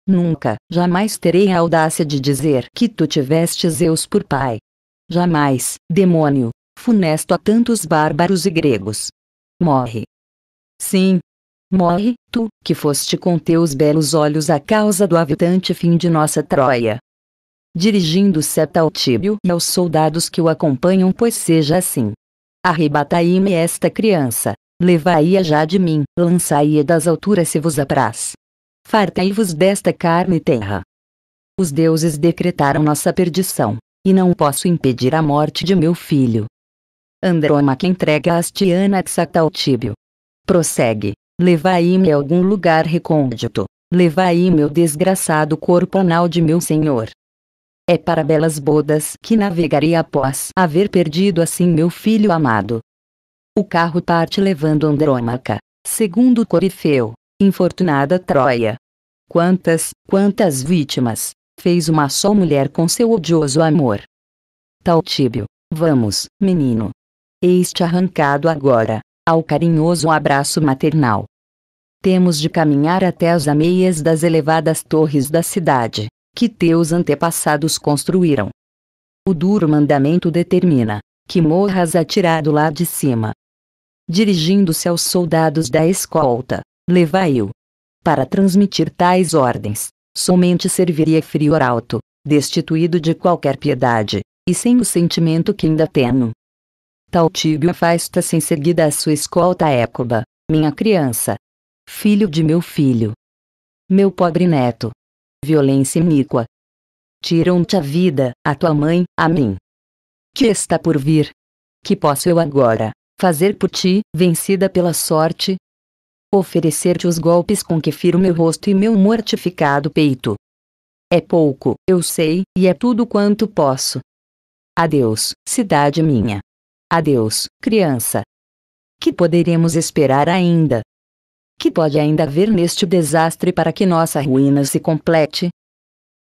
Nunca, jamais terei a audácia de dizer que tu tiveste Zeus por pai. Jamais, demônio, funesto a tantos bárbaros e gregos. Morre. Sim. Morre, tu, que foste com teus belos olhos a causa do avitante fim de nossa Troia dirigindo-se a Taltíbio e aos soldados que o acompanham, pois seja assim. Arrebatai-me esta criança, levai-a já de mim, lançai-a das alturas se vos apraz. Fartai-vos desta carne e terra. Os deuses decretaram nossa perdição, e não posso impedir a morte de meu filho. que entrega a Astiana a Taltíbio. Prossegue, levai-me a algum lugar recôndito, levai o desgraçado corpo anal de meu senhor. É para belas bodas que navegarei após haver perdido assim meu filho amado. O carro parte levando Andrômaca, segundo Corifeu, infortunada Troia. Quantas, quantas vítimas fez uma só mulher com seu odioso amor. Taltíbio, vamos, menino. Eis-te arrancado agora, ao carinhoso abraço maternal. Temos de caminhar até as ameias das elevadas torres da cidade, que teus antepassados construíram. O duro mandamento determina que morras atirado lá de cima. Dirigindo-se aos soldados da escolta, levai-o. Para transmitir tais ordens, somente serviria Frior Alto, destituído de qualquer piedade, e sem o sentimento que ainda Tal Taltíbio afasta-se em seguida a sua escolta Écoba, minha criança. Filho de meu filho. Meu pobre neto, violência iníqua. Tiram-te a vida, a tua mãe, a mim. Que está por vir? Que posso eu agora fazer por ti, vencida pela sorte? Oferecer-te os golpes com que firo meu rosto e meu mortificado peito. É pouco, eu sei, e é tudo quanto posso. Adeus, cidade minha. Adeus, criança. Que poderemos esperar ainda? que pode ainda haver neste desastre para que nossa ruína se complete?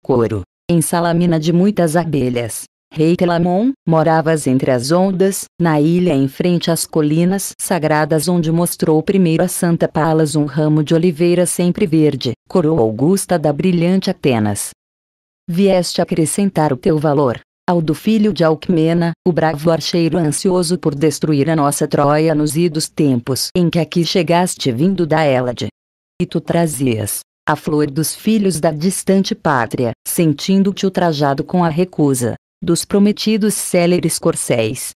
Coro, em salamina de muitas abelhas. Rei Telamon, moravas entre as ondas, na ilha em frente às colinas sagradas onde mostrou primeiro a Santa Palas um ramo de oliveira sempre verde, coroa augusta da brilhante Atenas. Vieste acrescentar o teu valor, ao do filho de Alcmena, o bravo archeiro ansioso por destruir a nossa Troia nos idos tempos em que aqui chegaste vindo da Hélade. E tu trazias a flor dos filhos da distante pátria, sentindo-te ultrajado com a recusa dos prometidos céleres corcéis.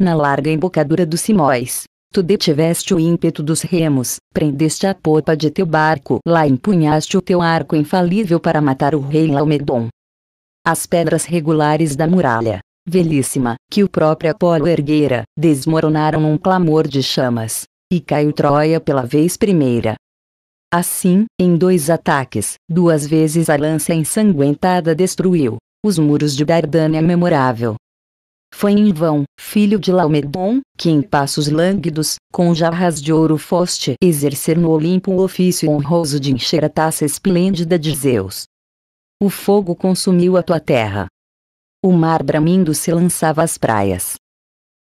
Na larga embocadura dos Simóis, tu detiveste o ímpeto dos remos, prendeste a popa de teu barco, lá empunhaste o teu arco infalível para matar o rei Laomedon as pedras regulares da muralha, velhíssima, que o próprio Apolo erguera, desmoronaram num clamor de chamas. E caiu Troia pela vez primeira. Assim, em dois ataques, duas vezes a lança ensanguentada destruiu os muros de Dardânia memorável. Foi em vão, filho de Laomedon, que em passos lânguidos, com jarras de ouro foste exercer no Olimpo o ofício honroso de encher a taça esplêndida de Zeus, o fogo consumiu a tua terra. O mar bramindo se lançava às praias.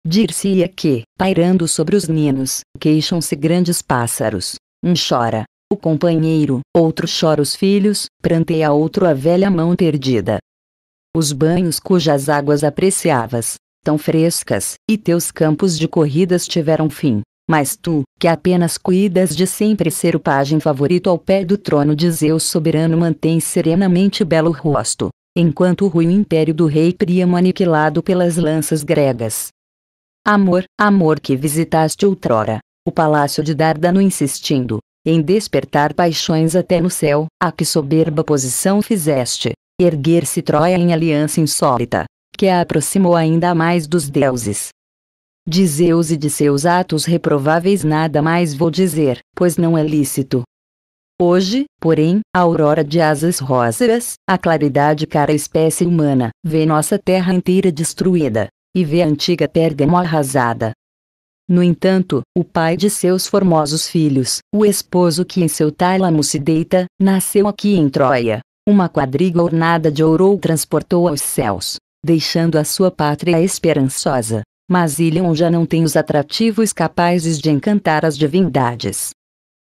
Dir-se-ia que, pairando sobre os ninos, queixam-se grandes pássaros. Um chora, o companheiro, outro chora os filhos, pranteia outro a velha mão perdida. Os banhos cujas águas apreciavas, tão frescas, e teus campos de corridas tiveram fim, mas tu, que apenas cuidas de sempre ser o pajem favorito ao pé do trono de Zeus soberano mantém serenamente belo rosto, enquanto o ruim império do rei Príamo aniquilado pelas lanças gregas. Amor, amor que visitaste outrora, o palácio de Dardano insistindo, em despertar paixões até no céu, a que soberba posição fizeste, erguer-se Troia em aliança insólita, que a aproximou ainda mais dos deuses de Zeus e de seus atos reprováveis nada mais vou dizer, pois não é lícito. Hoje, porém, a aurora de asas róseas, a claridade cara a espécie humana, vê nossa terra inteira destruída, e vê a antiga Pérgamo arrasada. No entanto, o pai de seus formosos filhos, o esposo que em seu tálamo se deita, nasceu aqui em Troia. Uma quadriga ornada de ouro o transportou aos céus, deixando a sua pátria esperançosa, mas Ilion já não tem os atrativos capazes de encantar as divindades.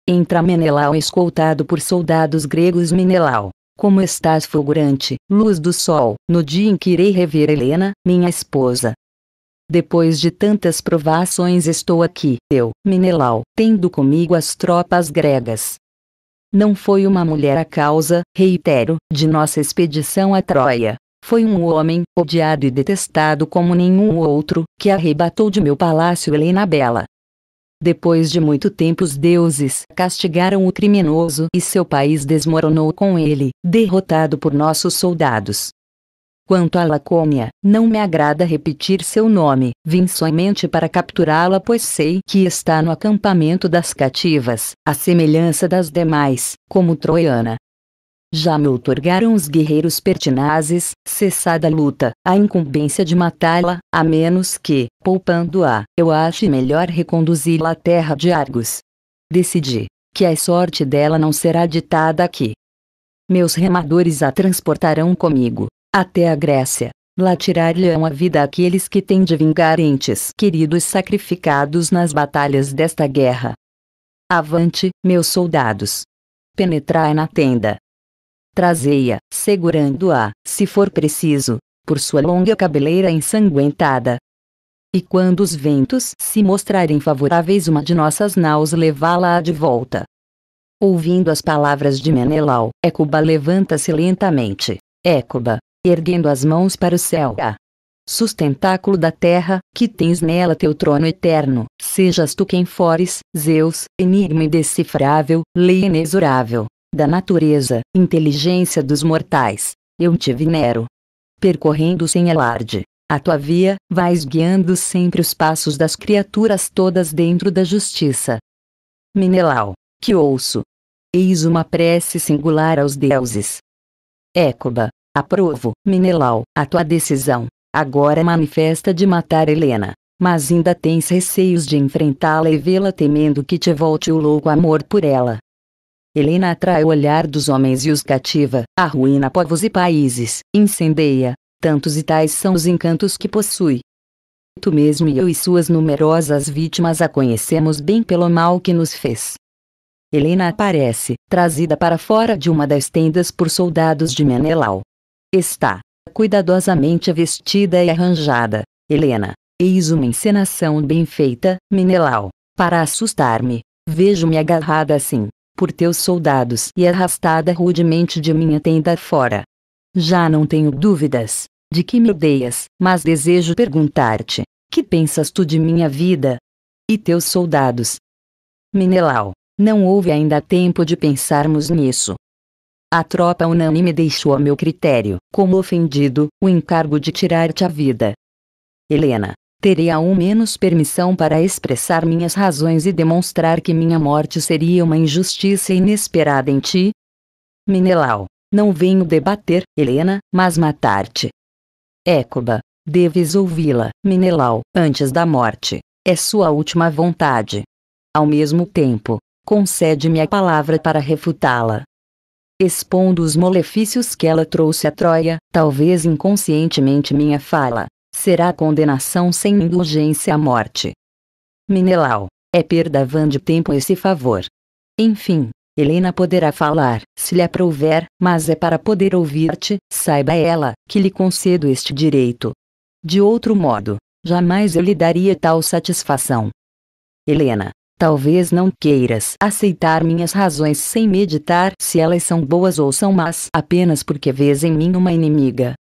Entra Menelau escoltado por soldados gregos Menelau. Como estás fulgurante, luz do sol, no dia em que irei rever Helena, minha esposa. Depois de tantas provações estou aqui, eu, Menelau, tendo comigo as tropas gregas. Não foi uma mulher a causa, reitero, de nossa expedição à Troia, foi um homem, odiado e detestado como nenhum outro, que arrebatou de meu palácio Helena Bela. Depois de muito tempo os deuses castigaram o criminoso e seu país desmoronou com ele, derrotado por nossos soldados. Quanto à Lacônia, não me agrada repetir seu nome, vim somente para capturá-la pois sei que está no acampamento das cativas, à semelhança das demais, como troiana, já me outorgaram os guerreiros pertinazes, cessada a luta, a incumbência de matá-la, a menos que, poupando-a, eu ache melhor reconduzi-la à terra de Argos. Decidi que a sorte dela não será ditada aqui. Meus remadores a transportarão comigo, até a Grécia. Lá tirar-lhe-ão a vida aqueles que têm de vingar entes queridos sacrificados nas batalhas desta guerra. Avante, meus soldados! Penetrai na tenda, trazei-a, segurando-a, se for preciso, por sua longa cabeleira ensanguentada. E quando os ventos se mostrarem favoráveis, uma de nossas naus levá-la de volta. Ouvindo as palavras de Menelau, Ecuba levanta-se lentamente. Ecuba, erguendo as mãos para o céu. A sustentáculo da terra, que tens nela teu trono eterno, sejas tu quem fores, Zeus, enigma indecifrável, lei inexorável, da natureza, inteligência dos mortais, eu te venero. Percorrendo sem alarde, a tua via, vais guiando sempre os passos das criaturas todas dentro da justiça. Menelau, que ouço. Eis uma prece singular aos deuses. Écoba, aprovo, Menelau, a tua decisão, agora manifesta de matar Helena, mas ainda tens receios de enfrentá-la e vê-la temendo que te volte o louco amor por ela. Helena atrai o olhar dos homens e os cativa, arruína povos e países, incendeia, tantos e tais são os encantos que possui. Tu mesmo e eu e suas numerosas vítimas a conhecemos bem pelo mal que nos fez. Helena aparece, trazida para fora de uma das tendas por soldados de Menelau. Está cuidadosamente vestida e arranjada, Helena. Eis uma encenação bem feita, Menelau. Para assustar-me, vejo-me agarrada assim, por teus soldados e arrastada rudemente de minha tenda fora. Já não tenho dúvidas de que me odeias, mas desejo perguntar-te: que pensas tu de minha vida? E teus soldados? Menelau, não houve ainda tempo de pensarmos nisso. A tropa unânime deixou a meu critério, como ofendido, o encargo de tirar-te a vida. Helena, teria ao menos permissão para expressar minhas razões e demonstrar que minha morte seria uma injustiça inesperada em ti? Menelau, não venho debater, Helena, mas matar-te. Écoba, deves ouvi-la, Menelau, antes da morte. É sua última vontade. Ao mesmo tempo, concede-me a palavra para refutá-la. Expondo os malefícios que ela trouxe à Troia, talvez inconscientemente minha fala será condenação sem indulgência à morte. Minelau, é perda vã de tempo esse favor. Enfim, Helena poderá falar, se lhe aprouver, mas é para poder ouvir-te, saiba ela, que lhe concedo este direito. De outro modo, jamais eu lhe daria tal satisfação. Helena, talvez não queiras aceitar minhas razões sem meditar se elas são boas ou são más apenas porque vês em mim uma inimiga,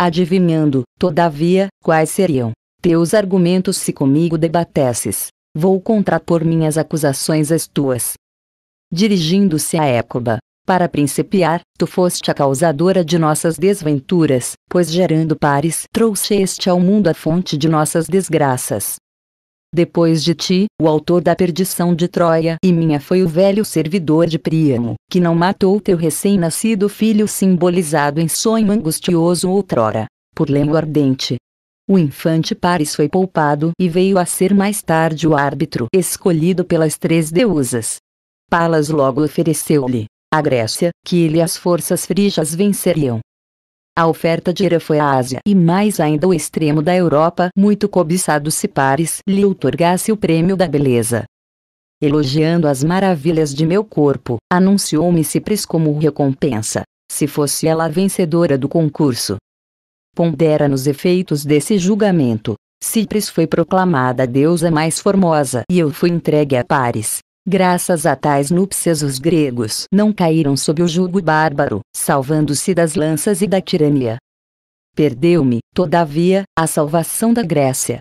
adivinhando, todavia, quais seriam teus argumentos se comigo debatesses. Vou contrapor minhas acusações às tuas. Dirigindo-se a Écoba, para principiar, tu foste a causadora de nossas desventuras, pois gerando pares trouxeste ao mundo a fonte de nossas desgraças. Depois de ti, o autor da perdição de Troia e minha foi o velho servidor de Príamo, que não matou teu recém-nascido filho simbolizado em sonho angustioso outrora, por lengua ardente. O infante Paris foi poupado e veio a ser mais tarde o árbitro escolhido pelas três deusas. Palas logo ofereceu-lhe a Grécia, que ele as forças frígias venceriam, a oferta de ira foi à Ásia e mais ainda o extremo da Europa, muito cobiçado se Paris lhe outorgasse o prêmio da beleza. Elogiando as maravilhas de meu corpo, anunciou-me Cipris como recompensa, se fosse ela a vencedora do concurso. Pondera nos efeitos desse julgamento. Cipris foi proclamada deusa mais formosa e eu fui entregue a Paris, Graças a tais núpcias os gregos não caíram sob o jugo bárbaro, salvando-se das lanças e da tirania. Perdeu-me, todavia, a salvação da Grécia.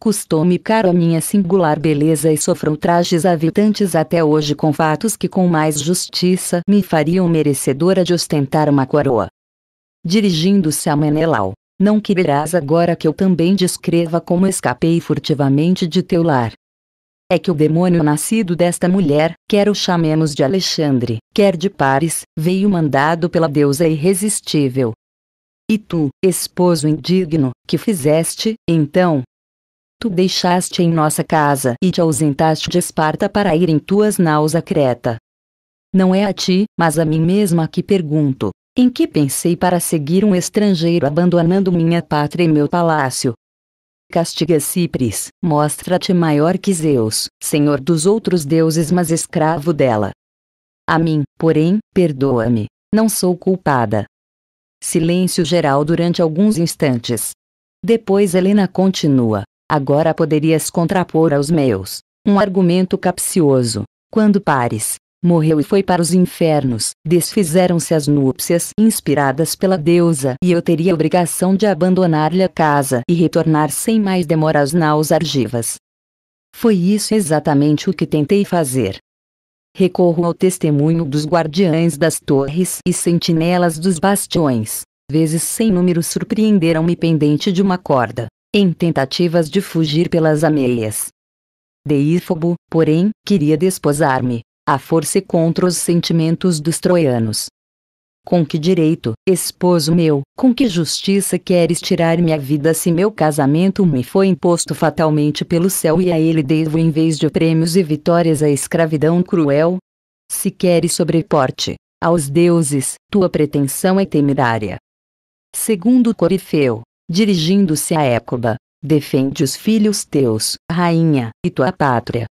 Custou-me caro a minha singular beleza e sofro trajes aviltantes até hoje com fatos que com mais justiça me fariam merecedora de ostentar uma coroa. Dirigindo-se a Menelau, não quererás agora que eu também descreva como escapei furtivamente de teu lar, é que o demônio nascido desta mulher, quer o chamemos de Alexandre, quer de Paris, veio mandado pela deusa irresistível. E tu, esposo indigno, que fizeste, então? Tu deixaste em nossa casa e te ausentaste de Esparta para ir em tuas naus a Creta. Não é a ti, mas a mim mesma que pergunto, em que pensei para seguir um estrangeiro abandonando minha pátria e meu palácio, Castiga Cipris, mostra-te maior que Zeus, senhor dos outros deuses, mas escravo dela. A mim, porém, perdoa-me, não sou culpada. Silêncio geral durante alguns instantes. Depois Helena continua: Agora poderias contrapor aos meus um argumento capcioso. Quando pares, morreu e foi para os infernos. Desfizeram-se as núpcias inspiradas pela deusa e eu teria a obrigação de abandonar-lhe a casa e retornar sem mais demoras naus argivas. Foi isso exatamente o que tentei fazer. Recorro ao testemunho dos guardiães das torres e sentinelas dos bastiões. Vezes sem número surpreenderam-me pendente de uma corda, em tentativas de fugir pelas ameias. Deífobo, porém, queria desposar-me, a força contra os sentimentos dos troianos. Com que direito, esposo meu, com que justiça queres tirar minha vida se meu casamento me foi imposto fatalmente pelo céu e a ele devo em vez de prêmios e vitórias a escravidão cruel? Se queres sobreporte aos deuses, tua pretensão é temerária. Segundo Corifeu, dirigindo-se a Écoba, defende os filhos teus, rainha, e tua pátria,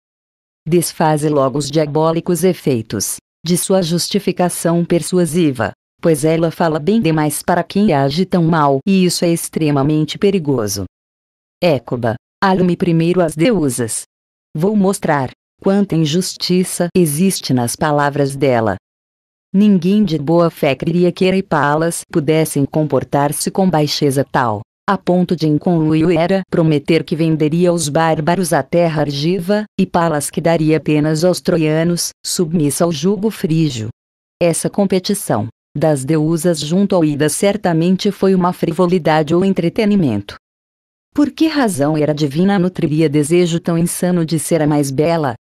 desfaze logo os diabólicos efeitos de sua justificação persuasiva, pois ela fala bem demais para quem age tão mal e isso é extremamente perigoso. Écoba, alume primeiro as deusas. Vou mostrar quanta injustiça existe nas palavras dela. Ninguém de boa fé queria que heripalas pudessem comportar-se com baixeza tal a ponto de inconluio era prometer que venderia aos bárbaros a terra argiva, e Palas que daria apenas aos troianos, submissa ao jugo frígio. Essa competição, das deusas junto ao Ida certamente foi uma frivolidade ou entretenimento. Por que razão era divina nutria desejo tão insano de ser a mais bela?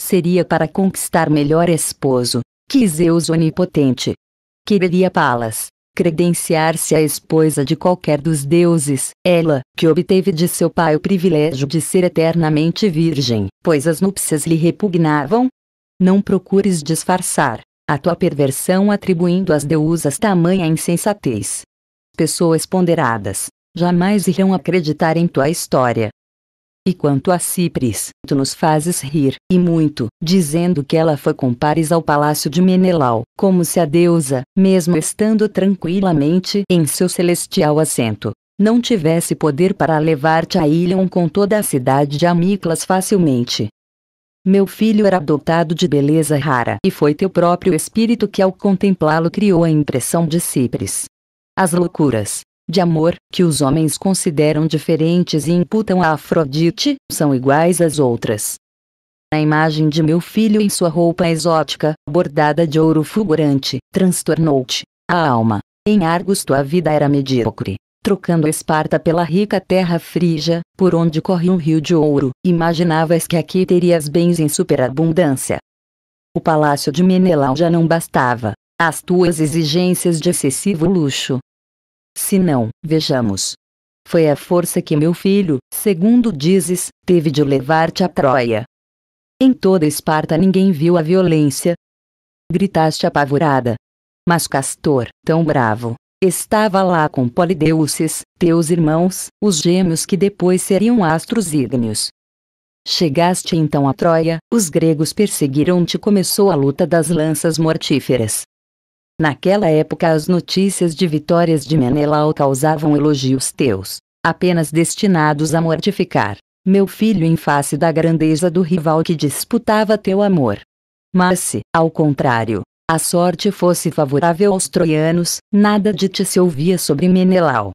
Seria para conquistar melhor esposo, que Zeus onipotente. Quereria Palas, credenciar-se a esposa de qualquer dos deuses, ela, que obteve de seu pai o privilégio de ser eternamente virgem, pois as núpcias lhe repugnavam? Não procures disfarçar a tua perversão atribuindo às deusas tamanha insensatez. Pessoas ponderadas, jamais irão acreditar em tua história, e quanto a Cipris, tu nos fazes rir, e muito, dizendo que ela foi com pares ao palácio de Menelau, como se a deusa, mesmo estando tranquilamente em seu celestial assento, não tivesse poder para levar-te a Ilion com toda a cidade de Amiclas facilmente. Meu filho era dotado de beleza rara e foi teu próprio espírito que ao contemplá-lo criou a impressão de Cipres. As loucuras, de amor, que os homens consideram diferentes e imputam a Afrodite, são iguais às outras. A imagem de meu filho em sua roupa exótica, bordada de ouro fulgurante, transtornou-te. A alma. Em Argos tua vida era medíocre. Trocando Esparta pela rica terra frígia, por onde corre um rio de ouro, imaginavas que aqui terias bens em superabundância. O palácio de Menelau já não bastava. As tuas exigências de excessivo luxo, se não, vejamos. Foi a força que meu filho, segundo dizes, teve de levar-te à Troia. Em toda Esparta ninguém viu a violência. Gritaste apavorada. Mas Castor, tão bravo, estava lá com Polideuces, teus irmãos, os gêmeos que depois seriam astros ígneos. Chegaste então à Troia, os gregos perseguiram-te e começou a luta das lanças mortíferas. Naquela época as notícias de vitórias de Menelau causavam elogios teus, apenas destinados a mortificar, meu filho em face da grandeza do rival que disputava teu amor. Mas se, ao contrário, a sorte fosse favorável aos troianos, nada de ti se ouvia sobre Menelau.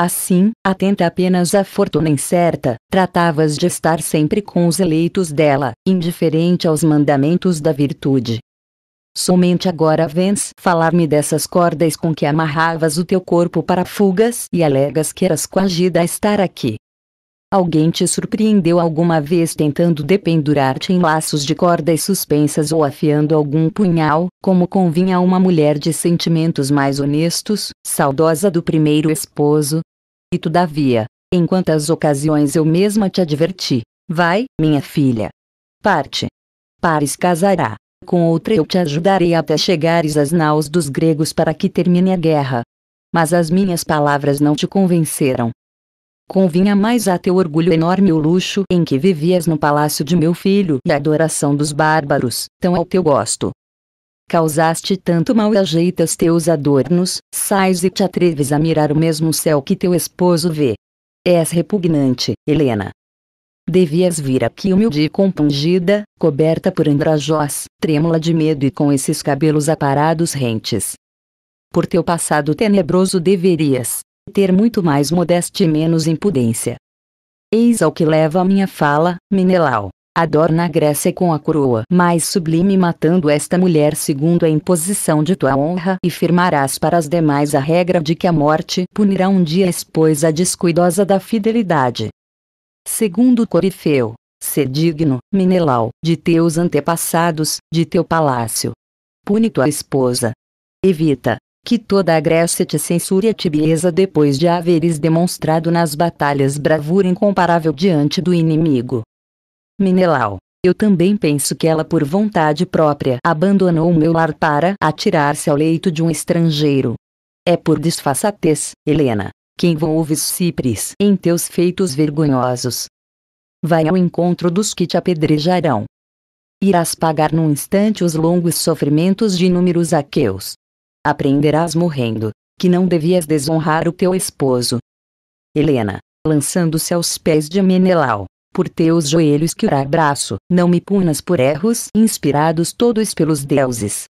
Assim, atenta apenas à fortuna incerta, tratavas de estar sempre com os eleitos dela, indiferente aos mandamentos da virtude, Somente agora vens falar-me dessas cordas com que amarravas o teu corpo para fugas e alegas que eras coagida a estar aqui. Alguém te surpreendeu alguma vez tentando dependurar-te em laços de cordas suspensas ou afiando algum punhal, como convinha a uma mulher de sentimentos mais honestos, saudosa do primeiro esposo? E todavia, em quantas ocasiões eu mesma te adverti: vai, minha filha. Parte. Pares casará com outra eu te ajudarei até chegares às naus dos gregos para que termine a guerra. Mas as minhas palavras não te convenceram. Convinha mais a teu orgulho enorme o luxo em que vivias no palácio de meu filho e a adoração dos bárbaros, tão ao teu gosto. Causaste tanto mal e ajeitas teus adornos, sais e te atreves a mirar o mesmo céu que teu esposo vê. És repugnante, Helena devias vir aqui humilde e compungida, coberta por andrajós, trêmula de medo e com esses cabelos aparados rentes. Por teu passado tenebroso deverias ter muito mais modéstia e menos impudência. Eis ao que leva a minha fala, Menelau. Adorna a Grécia com a coroa mais sublime matando esta mulher segundo a imposição de tua honra e firmarás para as demais a regra de que a morte punirá um dia a esposa descuidosa da fidelidade segundo Corifeu, ser digno, Menelau, de teus antepassados, de teu palácio. Pune tua esposa. Evita, que toda a Grécia te censure a tibieza depois de haveres demonstrado nas batalhas bravura incomparável diante do inimigo. Menelau, eu também penso que ela por vontade própria abandonou o meu lar para atirar-se ao leito de um estrangeiro. É por disfarçatez, Helena, que envolves Cipres em teus feitos vergonhosos. Vai ao encontro dos que te apedrejarão. Irás pagar num instante os longos sofrimentos de inúmeros aqueus. Aprenderás morrendo, que não devias desonrar o teu esposo. Helena, lançando-se aos pés de Menelau, por teus joelhos que o abraço, não me punas por erros inspirados todos pelos deuses.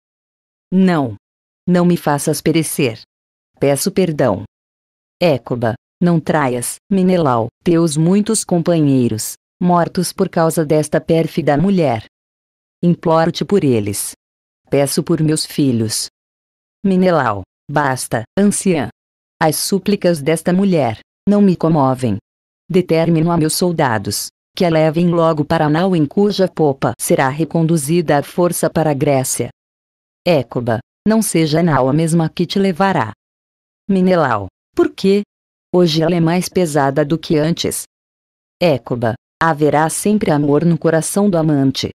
Não. Não me faças perecer. Peço perdão, Écoba, não traias, Menelau, teus muitos companheiros, mortos por causa desta pérfida mulher. Imploro-te por eles. Peço por meus filhos. Menelau, basta, anciã. As súplicas desta mulher, não me comovem. Determino a meus soldados, que a levem logo para Nau em cuja popa será reconduzida à força para a Grécia. Écoba, não seja Nau a mesma que te levará. Menelau, porque hoje ela é mais pesada do que antes. Écoba, haverá sempre amor no coração do amante.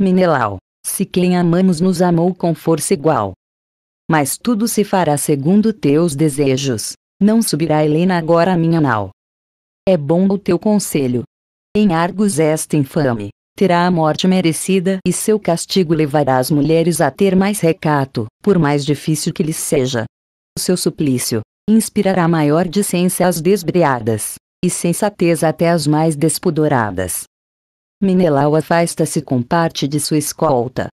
Menelau, se quem amamos nos amou com força igual. Mas tudo se fará segundo teus desejos, não subirá Helena agora a minha nau. É bom o teu conselho. Em Argos esta infame, terá a morte merecida e seu castigo levará as mulheres a ter mais recato, por mais difícil que lhes seja. O seu suplício, inspirará maior decência às desbriadas, e sensatez até às mais despudoradas. Menelau afasta-se com parte de sua escolta.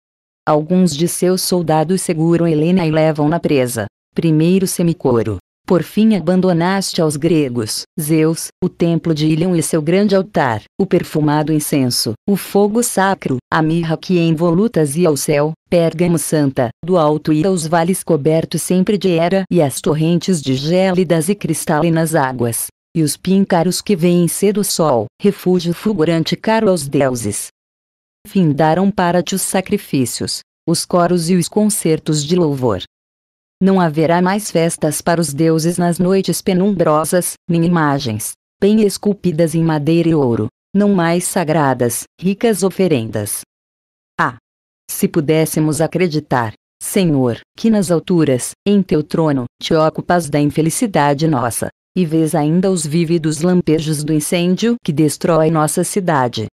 Alguns de seus soldados seguram Helena e levam na presa. Primeiro semicoro. Por fim abandonaste aos gregos, Zeus, o templo de Ilion e seu grande altar, o perfumado incenso, o fogo sacro, a mirra que envolutas ia ao céu, Pérgamo santa, do alto ia aos vales cobertos sempre de era e as torrentes de gélidas e cristalinas águas. E os píncaros que vêm cedo o sol, refúgio fulgurante caro aos deuses. Findaram para ti os sacrifícios, os coros e os concertos de louvor, não haverá mais festas para os deuses nas noites penumbrosas, nem imagens, bem esculpidas em madeira e ouro, não mais sagradas, ricas oferendas. Ah! Se pudéssemos acreditar, Senhor, que nas alturas, em teu trono, te ocupas da infelicidade nossa, e vês ainda os vívidos lampejos do incêndio que destrói nossa cidade.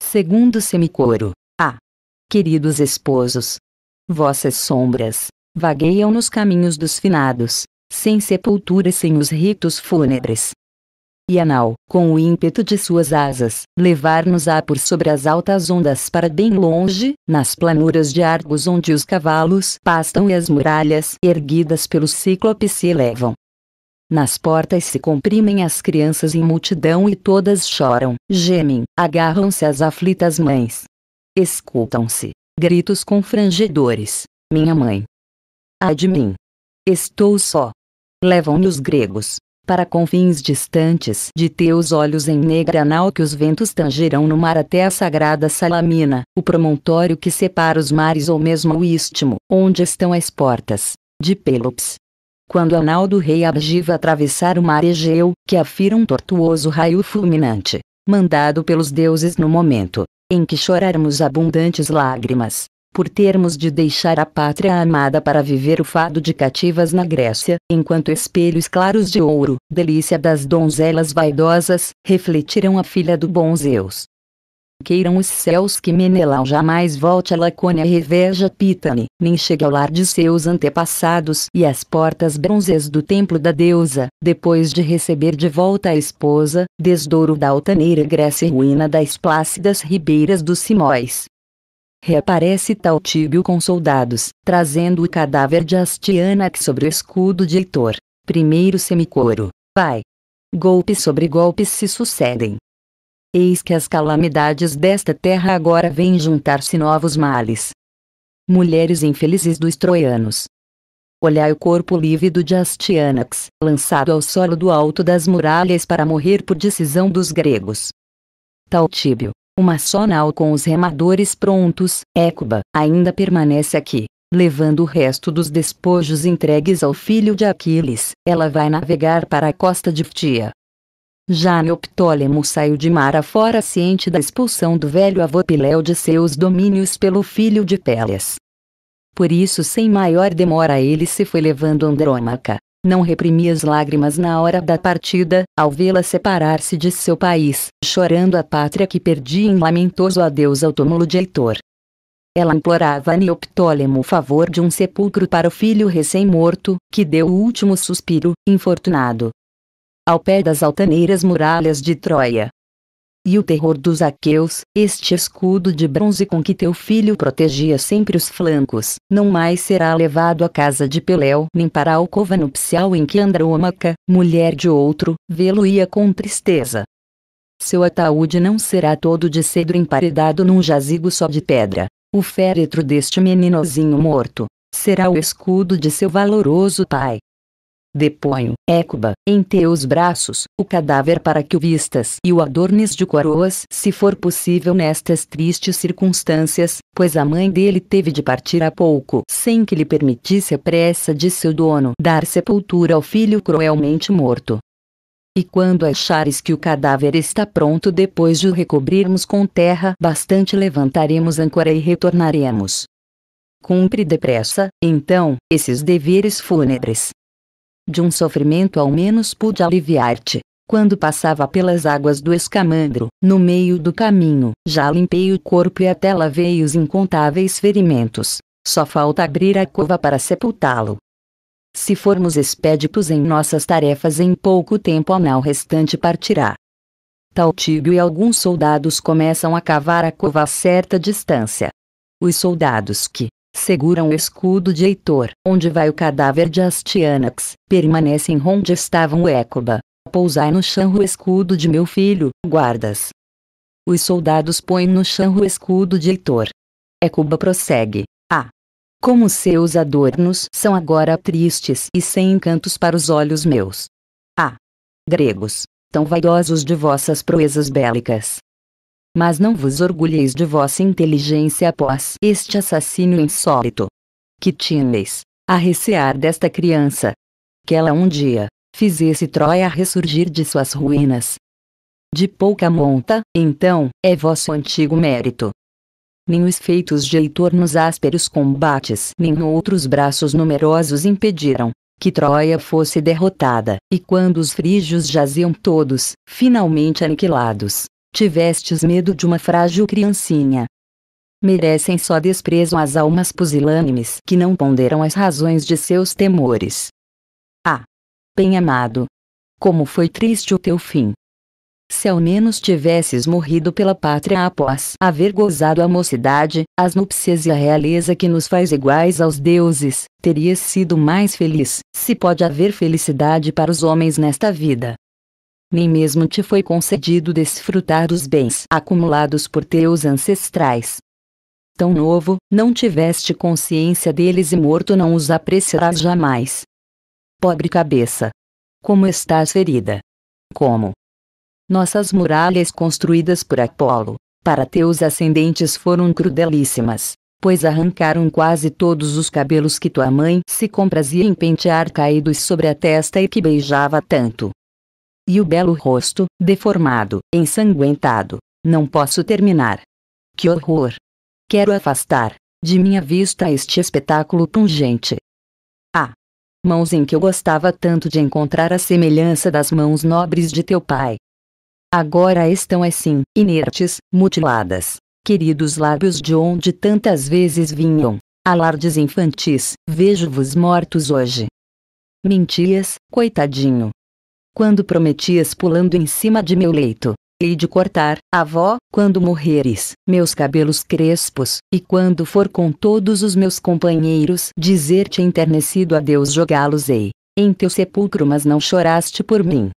Segundo semicoro. Ah! Queridos esposos! Vossas sombras, vagueiam nos caminhos dos finados, sem sepultura e sem os ritos fúnebres. E anal, com o ímpeto de suas asas, levar-nos-á por sobre as altas ondas para bem longe, nas planuras de Argos onde os cavalos pastam e as muralhas erguidas pelo cíclope se elevam. Nas portas se comprimem as crianças em multidão e todas choram, gemem, agarram-se às aflitas mães. Escutam-se gritos confrangedores: Minha mãe, admin. Estou só. Levam-me os gregos, para confins distantes de teus olhos em negra nau que os ventos tangerão no mar até a sagrada Salamina, o promontório que separa os mares ou mesmo o istmo, onde estão as portas, de Pelops. Quando a nau do rei Argiva atravessar o mar Egeu, que afira um tortuoso raio fulminante, mandado pelos deuses no momento, em que chorarmos abundantes lágrimas, por termos de deixar a pátria amada para viver o fado de cativas na Grécia, enquanto espelhos claros de ouro, delícia das donzelas vaidosas, refletirão a filha do bom Zeus. Queiram os céus que Menelau jamais volte a Lacônia e reveja Pítane, nem chegue ao lar de seus antepassados e às portas bronzes do templo da deusa, depois de receber de volta a esposa, desdouro da altaneira Grécia e ruína das plácidas ribeiras dos Simóis, Reaparece Taltíbio com soldados, trazendo o cadáver de Astianax sobre o escudo de Heitor. Primeiro semicoro. Vai. Golpes sobre golpes se sucedem. Eis que as calamidades desta terra agora vêm juntar-se novos males. Mulheres infelizes dos troianos. Olhai o corpo lívido de Astianax, lançado ao solo do alto das muralhas para morrer por decisão dos gregos. Taltíbio, uma só nau com os remadores prontos, Écuba, ainda permanece aqui. Levando o resto dos despojos entregues ao filho de Aquiles, ela vai navegar para a costa de Ftia. Já Neoptólemo saiu de mar afora ciente da expulsão do velho avô Piléu de seus domínios pelo filho de Pélias. Por isso sem maior demora ele se foi levando Andrômaca, não reprimia as lágrimas na hora da partida, ao vê-la separar-se de seu país, chorando a pátria que perdia em lamentoso adeus ao túmulo de Heitor. Ela implorava a Neoptólemo o favor de um sepulcro para o filho recém-morto, que deu o último suspiro, infortunado. Ao pé das altaneiras muralhas de Troia, e o terror dos aqueus, este escudo de bronze com que teu filho protegia sempre os flancos, não mais será levado à casa de Peléu nem para a alcova nupcial em que Andrômaca, mulher de outro, vê-lo-ia com tristeza. Seu ataúde não será todo de cedro emparedado num jazigo só de pedra. O féretro deste meninozinho morto será o escudo de seu valoroso pai. Deponho, Écuba, em teus braços, o cadáver para que o vistas e o adornes de coroas, se for possível nestas tristes circunstâncias, pois a mãe dele teve de partir há pouco, sem que lhe permitisse a pressa de seu dono dar sepultura ao filho cruelmente morto. E quando achares que o cadáver está pronto, depois de o recobrirmos com terra bastante, levantaremos âncora e retornaremos. Cumpre depressa, então, esses deveres fúnebres de um sofrimento ao menos pude aliviar-te. Quando passava pelas águas do escamandro, no meio do caminho, já limpei o corpo e até lavei os incontáveis ferimentos. Só falta abrir a cova para sepultá-lo. Se formos expéditos em nossas tarefas em pouco tempo a nau restante partirá. Taltíbio e alguns soldados começam a cavar a cova a certa distância. Os soldados que, Seguram o escudo de Heitor, onde vai o cadáver de Astianax, permanecem onde estavam Ecoba. Pousai no chão o escudo de meu filho, guardas. Os soldados põem no chão o escudo de Heitor. Écoba prossegue. Ah! Como seus adornos são agora tristes e sem encantos para os olhos meus. Ah! Gregos, tão vaidosos de vossas proezas bélicas, mas não vos orgulheis de vossa inteligência após este assassínio insólito. Que tinhas a recear desta criança? Que ela um dia fizesse Troia ressurgir de suas ruínas. De pouca monta, então, é vosso antigo mérito. Nem os feitos de Heitor nos ásperos combates, nem outros braços numerosos impediram que Troia fosse derrotada, e quando os frígios jaziam todos, finalmente aniquilados, Tivestes medo de uma frágil criancinha. Merecem só desprezo as almas pusilânimes que não ponderam as razões de seus temores. Ah! Bem amado! Como foi triste o teu fim! Se ao menos tivesses morrido pela pátria após haver gozado a mocidade, as núpcias e a realeza que nos faz iguais aos deuses, terias sido mais feliz, se pode haver felicidade para os homens nesta vida nem mesmo te foi concedido desfrutar dos bens acumulados por teus ancestrais. Tão novo, não tiveste consciência deles e morto não os apreciarás jamais. Pobre cabeça! Como estás ferida! Como? Nossas muralhas construídas por Apolo, para teus ascendentes foram crudelíssimas, pois arrancaram quase todos os cabelos que tua mãe se comprazia em pentear caídos sobre a testa e que beijava tanto e o belo rosto, deformado, ensanguentado. Não posso terminar. Que horror! Quero afastar, de minha vista este espetáculo pungente. Ah! Mãos em que eu gostava tanto de encontrar a semelhança das mãos nobres de teu pai. Agora estão assim, inertes, mutiladas. Queridos lábios de onde tantas vezes vinham, alardes infantis, vejo-vos mortos hoje. Mentias, coitadinho, quando prometias pulando em cima de meu leito. Hei de cortar, avó, quando morreres, meus cabelos crespos, e quando for com todos os meus companheiros, dizer-te enternecido a Deus jogá-los-ei em teu sepulcro, mas não choraste por mim.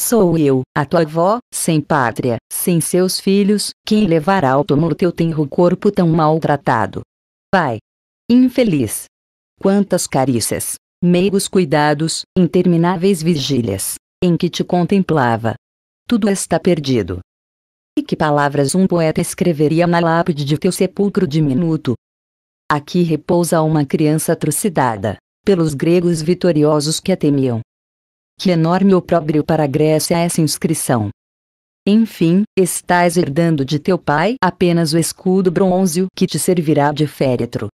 Sou eu, a tua avó, sem pátria, sem seus filhos, quem levará ao túmulo teu tenro corpo tão maltratado. Vai! Infeliz! Quantas carícias, meigos cuidados, intermináveis vigílias, em que te contemplava. Tudo está perdido. E que palavras um poeta escreveria na lápide de teu sepulcro diminuto? Aqui repousa uma criança trucidada, pelos gregos vitoriosos que a temiam. Que enorme opróbrio para a Grécia essa inscrição! Enfim, estás herdando de teu pai apenas o escudo bronzeo que te servirá de féretro.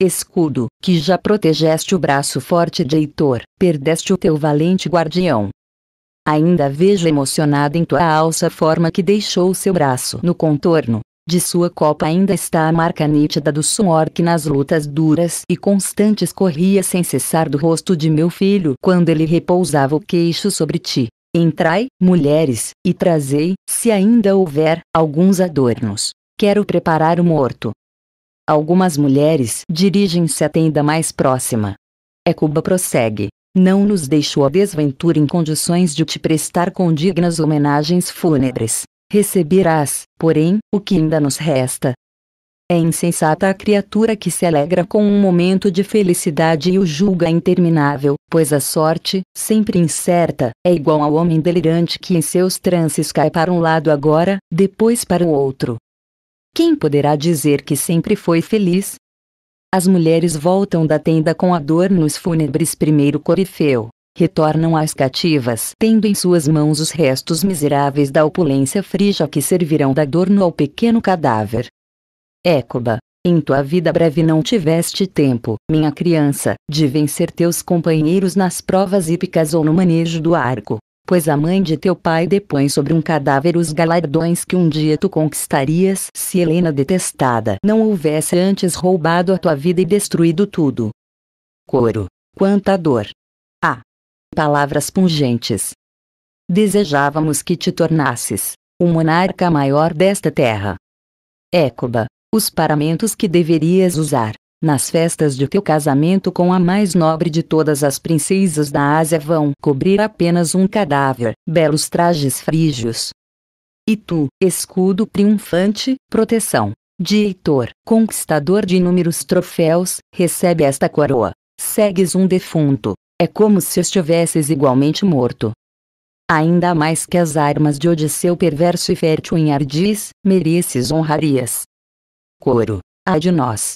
Escudo, que já protegeste o braço forte de Heitor, perdeste o teu valente guardião, Ainda vejo emocionada em tua alça a forma que deixou seu braço no contorno. De sua copa ainda está a marca nítida do suor que nas lutas duras e constantes corria sem cessar do rosto de meu filho quando ele repousava o queixo sobre ti. Entrai, mulheres, e trazei, se ainda houver, alguns adornos. Quero preparar o morto. Algumas mulheres dirigem-se à tenda mais próxima. Ecuba prossegue não nos deixou a desventura em condições de te prestar condignas homenagens fúnebres. Receberás, porém, o que ainda nos resta. É insensata a criatura que se alegra com um momento de felicidade e o julga interminável, pois a sorte, sempre incerta, é igual ao homem delirante que em seus trances cai para um lado agora, depois para o outro. Quem poderá dizer que sempre foi feliz, as mulheres voltam da tenda com adornos fúnebres primeiro corifeu. Retornam às cativas, tendo em suas mãos os restos miseráveis da opulência frígia que servirão de adorno ao pequeno cadáver. Écoba, em tua vida breve não tiveste tempo, minha criança, de vencer teus companheiros nas provas hípicas ou no manejo do arco, pois a mãe de teu pai depõe sobre um cadáver os galardões que um dia tu conquistarias se Helena detestada não houvesse antes roubado a tua vida e destruído tudo. Coro. Quanta dor! Ah! Palavras pungentes. Desejávamos que te tornasses o monarca maior desta terra. Écoba, os paramentos que deverias usar nas festas de teu casamento com a mais nobre de todas as princesas da Ásia vão cobrir apenas um cadáver, belos trajes frígios. E tu, escudo triunfante, proteção de Heitor, conquistador de inúmeros troféus, recebe esta coroa. Segues um defunto. É como se estivesses igualmente morto. Ainda mais que as armas de Odisseu perverso e fértil em ardis, mereces honrarias. Coro. Ai de nós,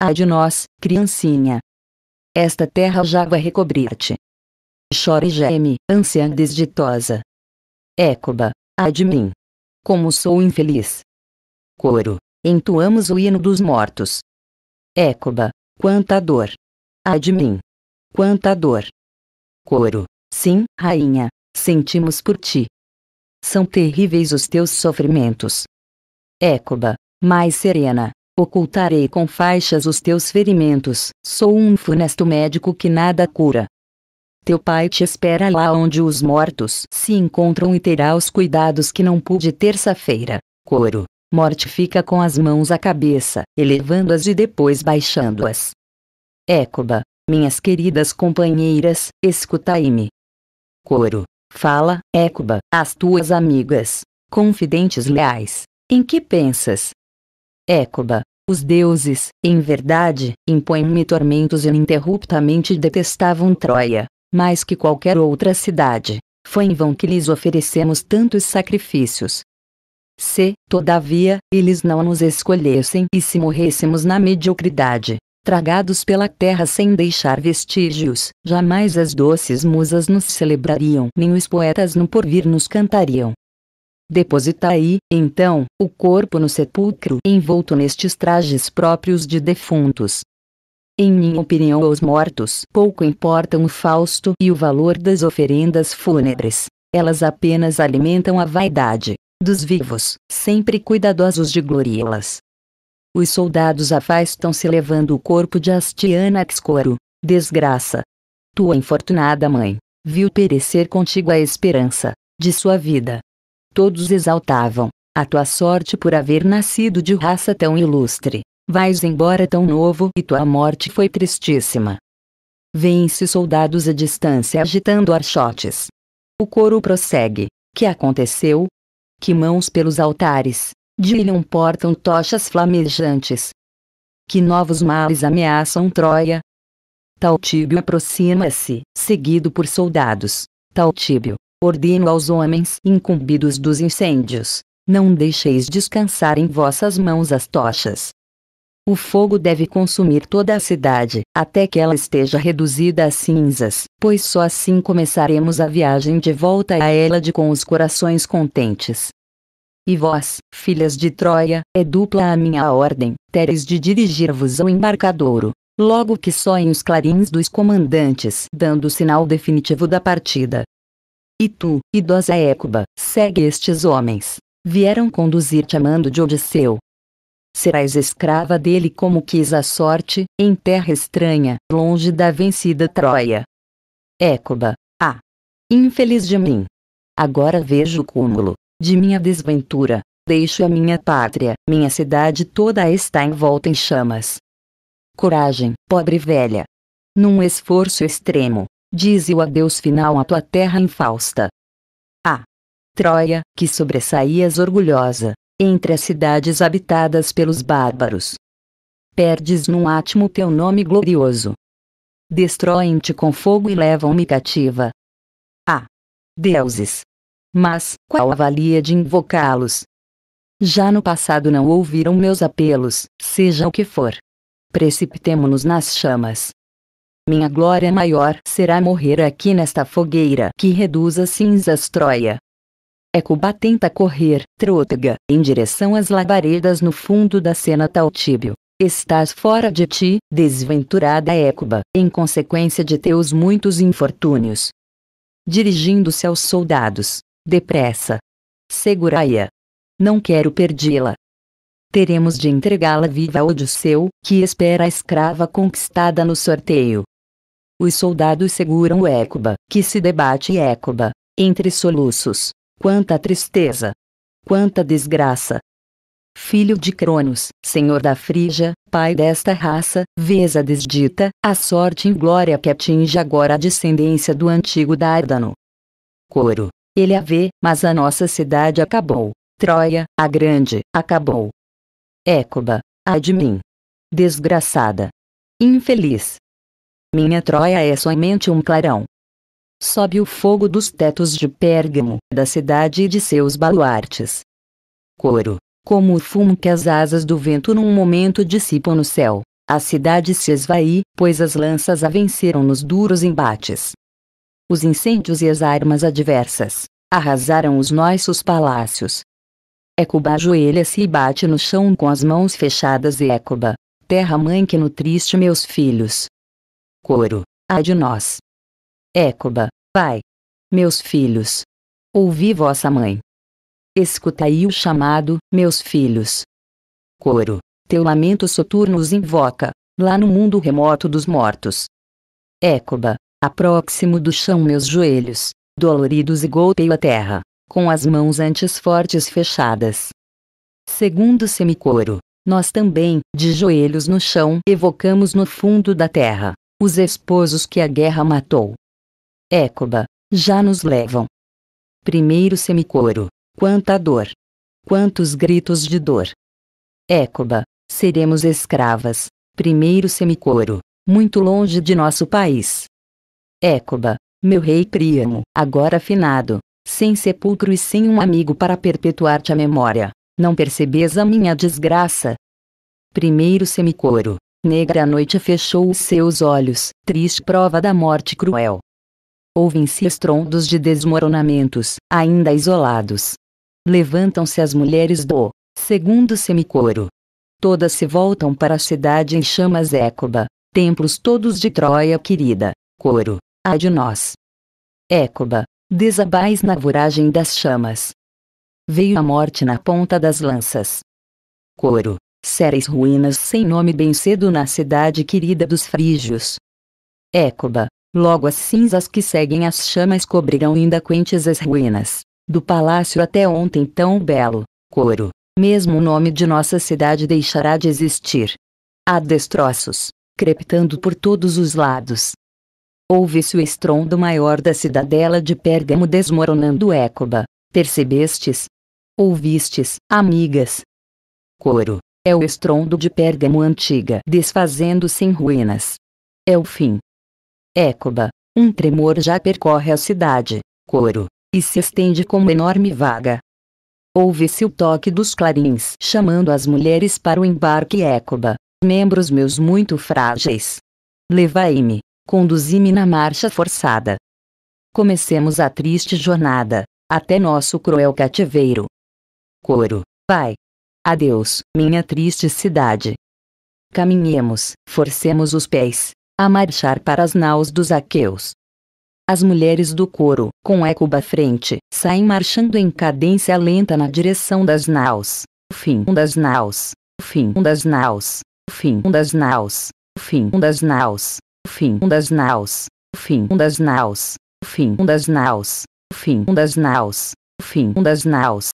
Ai de nós, criancinha! Esta terra já vai recobrir-te. Chora e geme, anciã desditosa. Écoba, ai de mim! Como sou infeliz! Coro, entoamos o hino dos mortos. Écoba, quanta dor! Ai de mim! Quanta dor! Coro, sim, rainha, sentimos por ti. São terríveis os teus sofrimentos. Écoba, mais serena, Ocultarei com faixas os teus ferimentos, sou um funesto médico que nada cura. Teu pai te espera lá onde os mortos se encontram e terá os cuidados que não pude terça-feira. Coro. Morte fica com as mãos à cabeça, elevando-as e depois baixando-as. Écoba. Minhas queridas companheiras, escutai-me. Coro. Fala, Écoba, as tuas amigas, confidentes leais. Em que pensas? Écoba, os deuses, em verdade, impõem-me tormentos ininterruptamente detestavam Troia, mais que qualquer outra cidade. Foi em vão que lhes oferecemos tantos sacrifícios. Se, todavia, eles não nos escolhessem e se morrêssemos na mediocridade, tragados pela terra sem deixar vestígios, jamais as doces musas nos celebrariam, nem os poetas no porvir nos cantariam. Depositai, então, o corpo no sepulcro envolto nestes trajes próprios de defuntos. Em minha opinião, aos mortos pouco importam o fausto e o valor das oferendas fúnebres. Elas apenas alimentam a vaidade dos vivos, sempre cuidadosos de gloriá las Os soldados afastam-se levando o corpo de Astiana Xcoro. Desgraça! Tua infortunada mãe, viu perecer contigo a esperança de sua vida. Todos exaltavam a tua sorte por haver nascido de raça tão ilustre. Vais embora tão novo e tua morte foi tristíssima. Vêm-se soldados à distância agitando archotes. O coro prossegue. Que aconteceu? Que mãos pelos altares, de Ilion portam tochas flamejantes. Que novos males ameaçam Troia? Taltíbio aproxima-se, seguido por soldados. Taltíbio, Ordeno aos homens incumbidos dos incêndios, não deixeis descansar em vossas mãos as tochas. O fogo deve consumir toda a cidade, até que ela esteja reduzida a cinzas, pois só assim começaremos a viagem de volta a Hélade com os corações contentes. E vós, filhas de Troia, é dupla a minha ordem, teres de dirigir-vos ao embarcadouro, logo que soem os clarins dos comandantes, dando o sinal definitivo da partida. E tu, idosa Écuba, segue estes homens. Vieram conduzir-te a mando de Odisseu. Serás escrava dele como quis a sorte, em terra estranha, longe da vencida Troia. Écuba, ah! Infeliz de mim! Agora vejo o cúmulo de minha desventura. Deixo a minha pátria, minha cidade toda está envolta em chamas. Coragem, pobre velha! Num esforço extremo, Dize o adeus final à tua terra infausta. A. Troia, que sobressaías orgulhosa, entre as cidades habitadas pelos bárbaros. Perdes num átimo teu nome glorioso. Destroem-te com fogo e levam-me cativa. A. Deuses. Mas, qual a valia de invocá-los? Já no passado não ouviram meus apelos, seja o que for. Precipitemo-nos nas chamas. Minha glória maior será morrer aqui nesta fogueira que reduz as cinzas Troia. Ecuba tenta correr, trôtega, em direção às labaredas no fundo da cena Taltíbio. Estás fora de ti, desventurada Écuba, em consequência de teus muitos infortúnios. Dirigindo-se aos soldados. Depressa. Segurai-a. Não quero perdê-la. Teremos de entregá-la viva a Odisseu, que espera a escrava conquistada no sorteio. Os soldados seguram Écuba, que se debate Écuba, entre soluços. Quanta tristeza! Quanta desgraça! Filho de Cronos, senhor da Frígia, pai desta raça, vês a desdita, a sorte inglória que atinge agora a descendência do antigo Dárdano. Coro. Ele a vê, mas a nossa cidade acabou. Troia, a grande, acabou. Écuba, ai de mim. Desgraçada. Infeliz. Minha Troia é somente um clarão. Sobe o fogo dos tetos de Pérgamo, da cidade e de seus baluartes. Coro. Como o fumo que as asas do vento num momento dissipam no céu, a cidade se esvai, pois as lanças a venceram nos duros embates. Os incêndios e as armas adversas arrasaram os nossos palácios. Ecuba ajoelha-se e bate no chão com as mãos fechadas e terra mãe que nutriste meus filhos, Coro. Ai de nós. Écoba, pai. Meus filhos. Ouvi vossa mãe. Escutai o chamado, meus filhos. Coro. Teu lamento soturno os invoca, lá no mundo remoto dos mortos. Écoba, apróximo do chão meus joelhos, doloridos e golpeio a terra, com as mãos antes fortes fechadas. Segundo semicoro, nós também, de joelhos no chão, evocamos no fundo da terra, os esposos que a guerra matou. Écoba, já nos levam. Primeiro semicoro, quanta dor! Quantos gritos de dor! Écoba, seremos escravas, primeiro semicoro, muito longe de nosso país. Écoba, meu rei Príamo, agora afinado, sem sepulcro e sem um amigo para perpetuar-te a memória, não percebes a minha desgraça? Primeiro semicoro, Negra noite fechou os seus olhos, triste prova da morte cruel. Ouvem-se estrondos de desmoronamentos, ainda isolados. Levantam-se as mulheres do segundo semicoro. Todas se voltam para a cidade em chamas Écoba, templos todos de Troia querida, coro, ai de nós. Écoba, desabais na voragem das chamas. Veio a morte na ponta das lanças. Coro, sérias ruínas sem nome bem cedo na cidade querida dos frígios. Écoba, logo as cinzas que seguem as chamas cobrirão ainda quentes as ruínas, do palácio até ontem tão belo, Coro, mesmo o nome de nossa cidade deixará de existir. Há destroços, crepitando por todos os lados. Ouve-se o estrondo maior da cidadela de Pérgamo desmoronando Écoba, percebestes? Ouvistes, amigas? Coro, é o estrondo de Pérgamo antiga desfazendo-se em ruínas. É o fim. Écoba, um tremor já percorre a cidade, coro, e se estende como enorme vaga. Ouve-se o toque dos clarins chamando as mulheres para o embarque Écoba, membros meus muito frágeis. Levai-me, conduzi-me na marcha forçada. Comecemos a triste jornada, até nosso cruel cativeiro. Coro, pai, Adeus, minha triste cidade. Caminhemos, forcemos os pés, a marchar para as naus dos aqueus. As mulheres do coro, com écuba frente, saem marchando em cadência lenta na direção das naus. Fim das naus. Fim das naus. Fim das naus. Fim das naus. Fim das naus. Fim das naus. Fim das naus. Fim das naus. Fim das naus.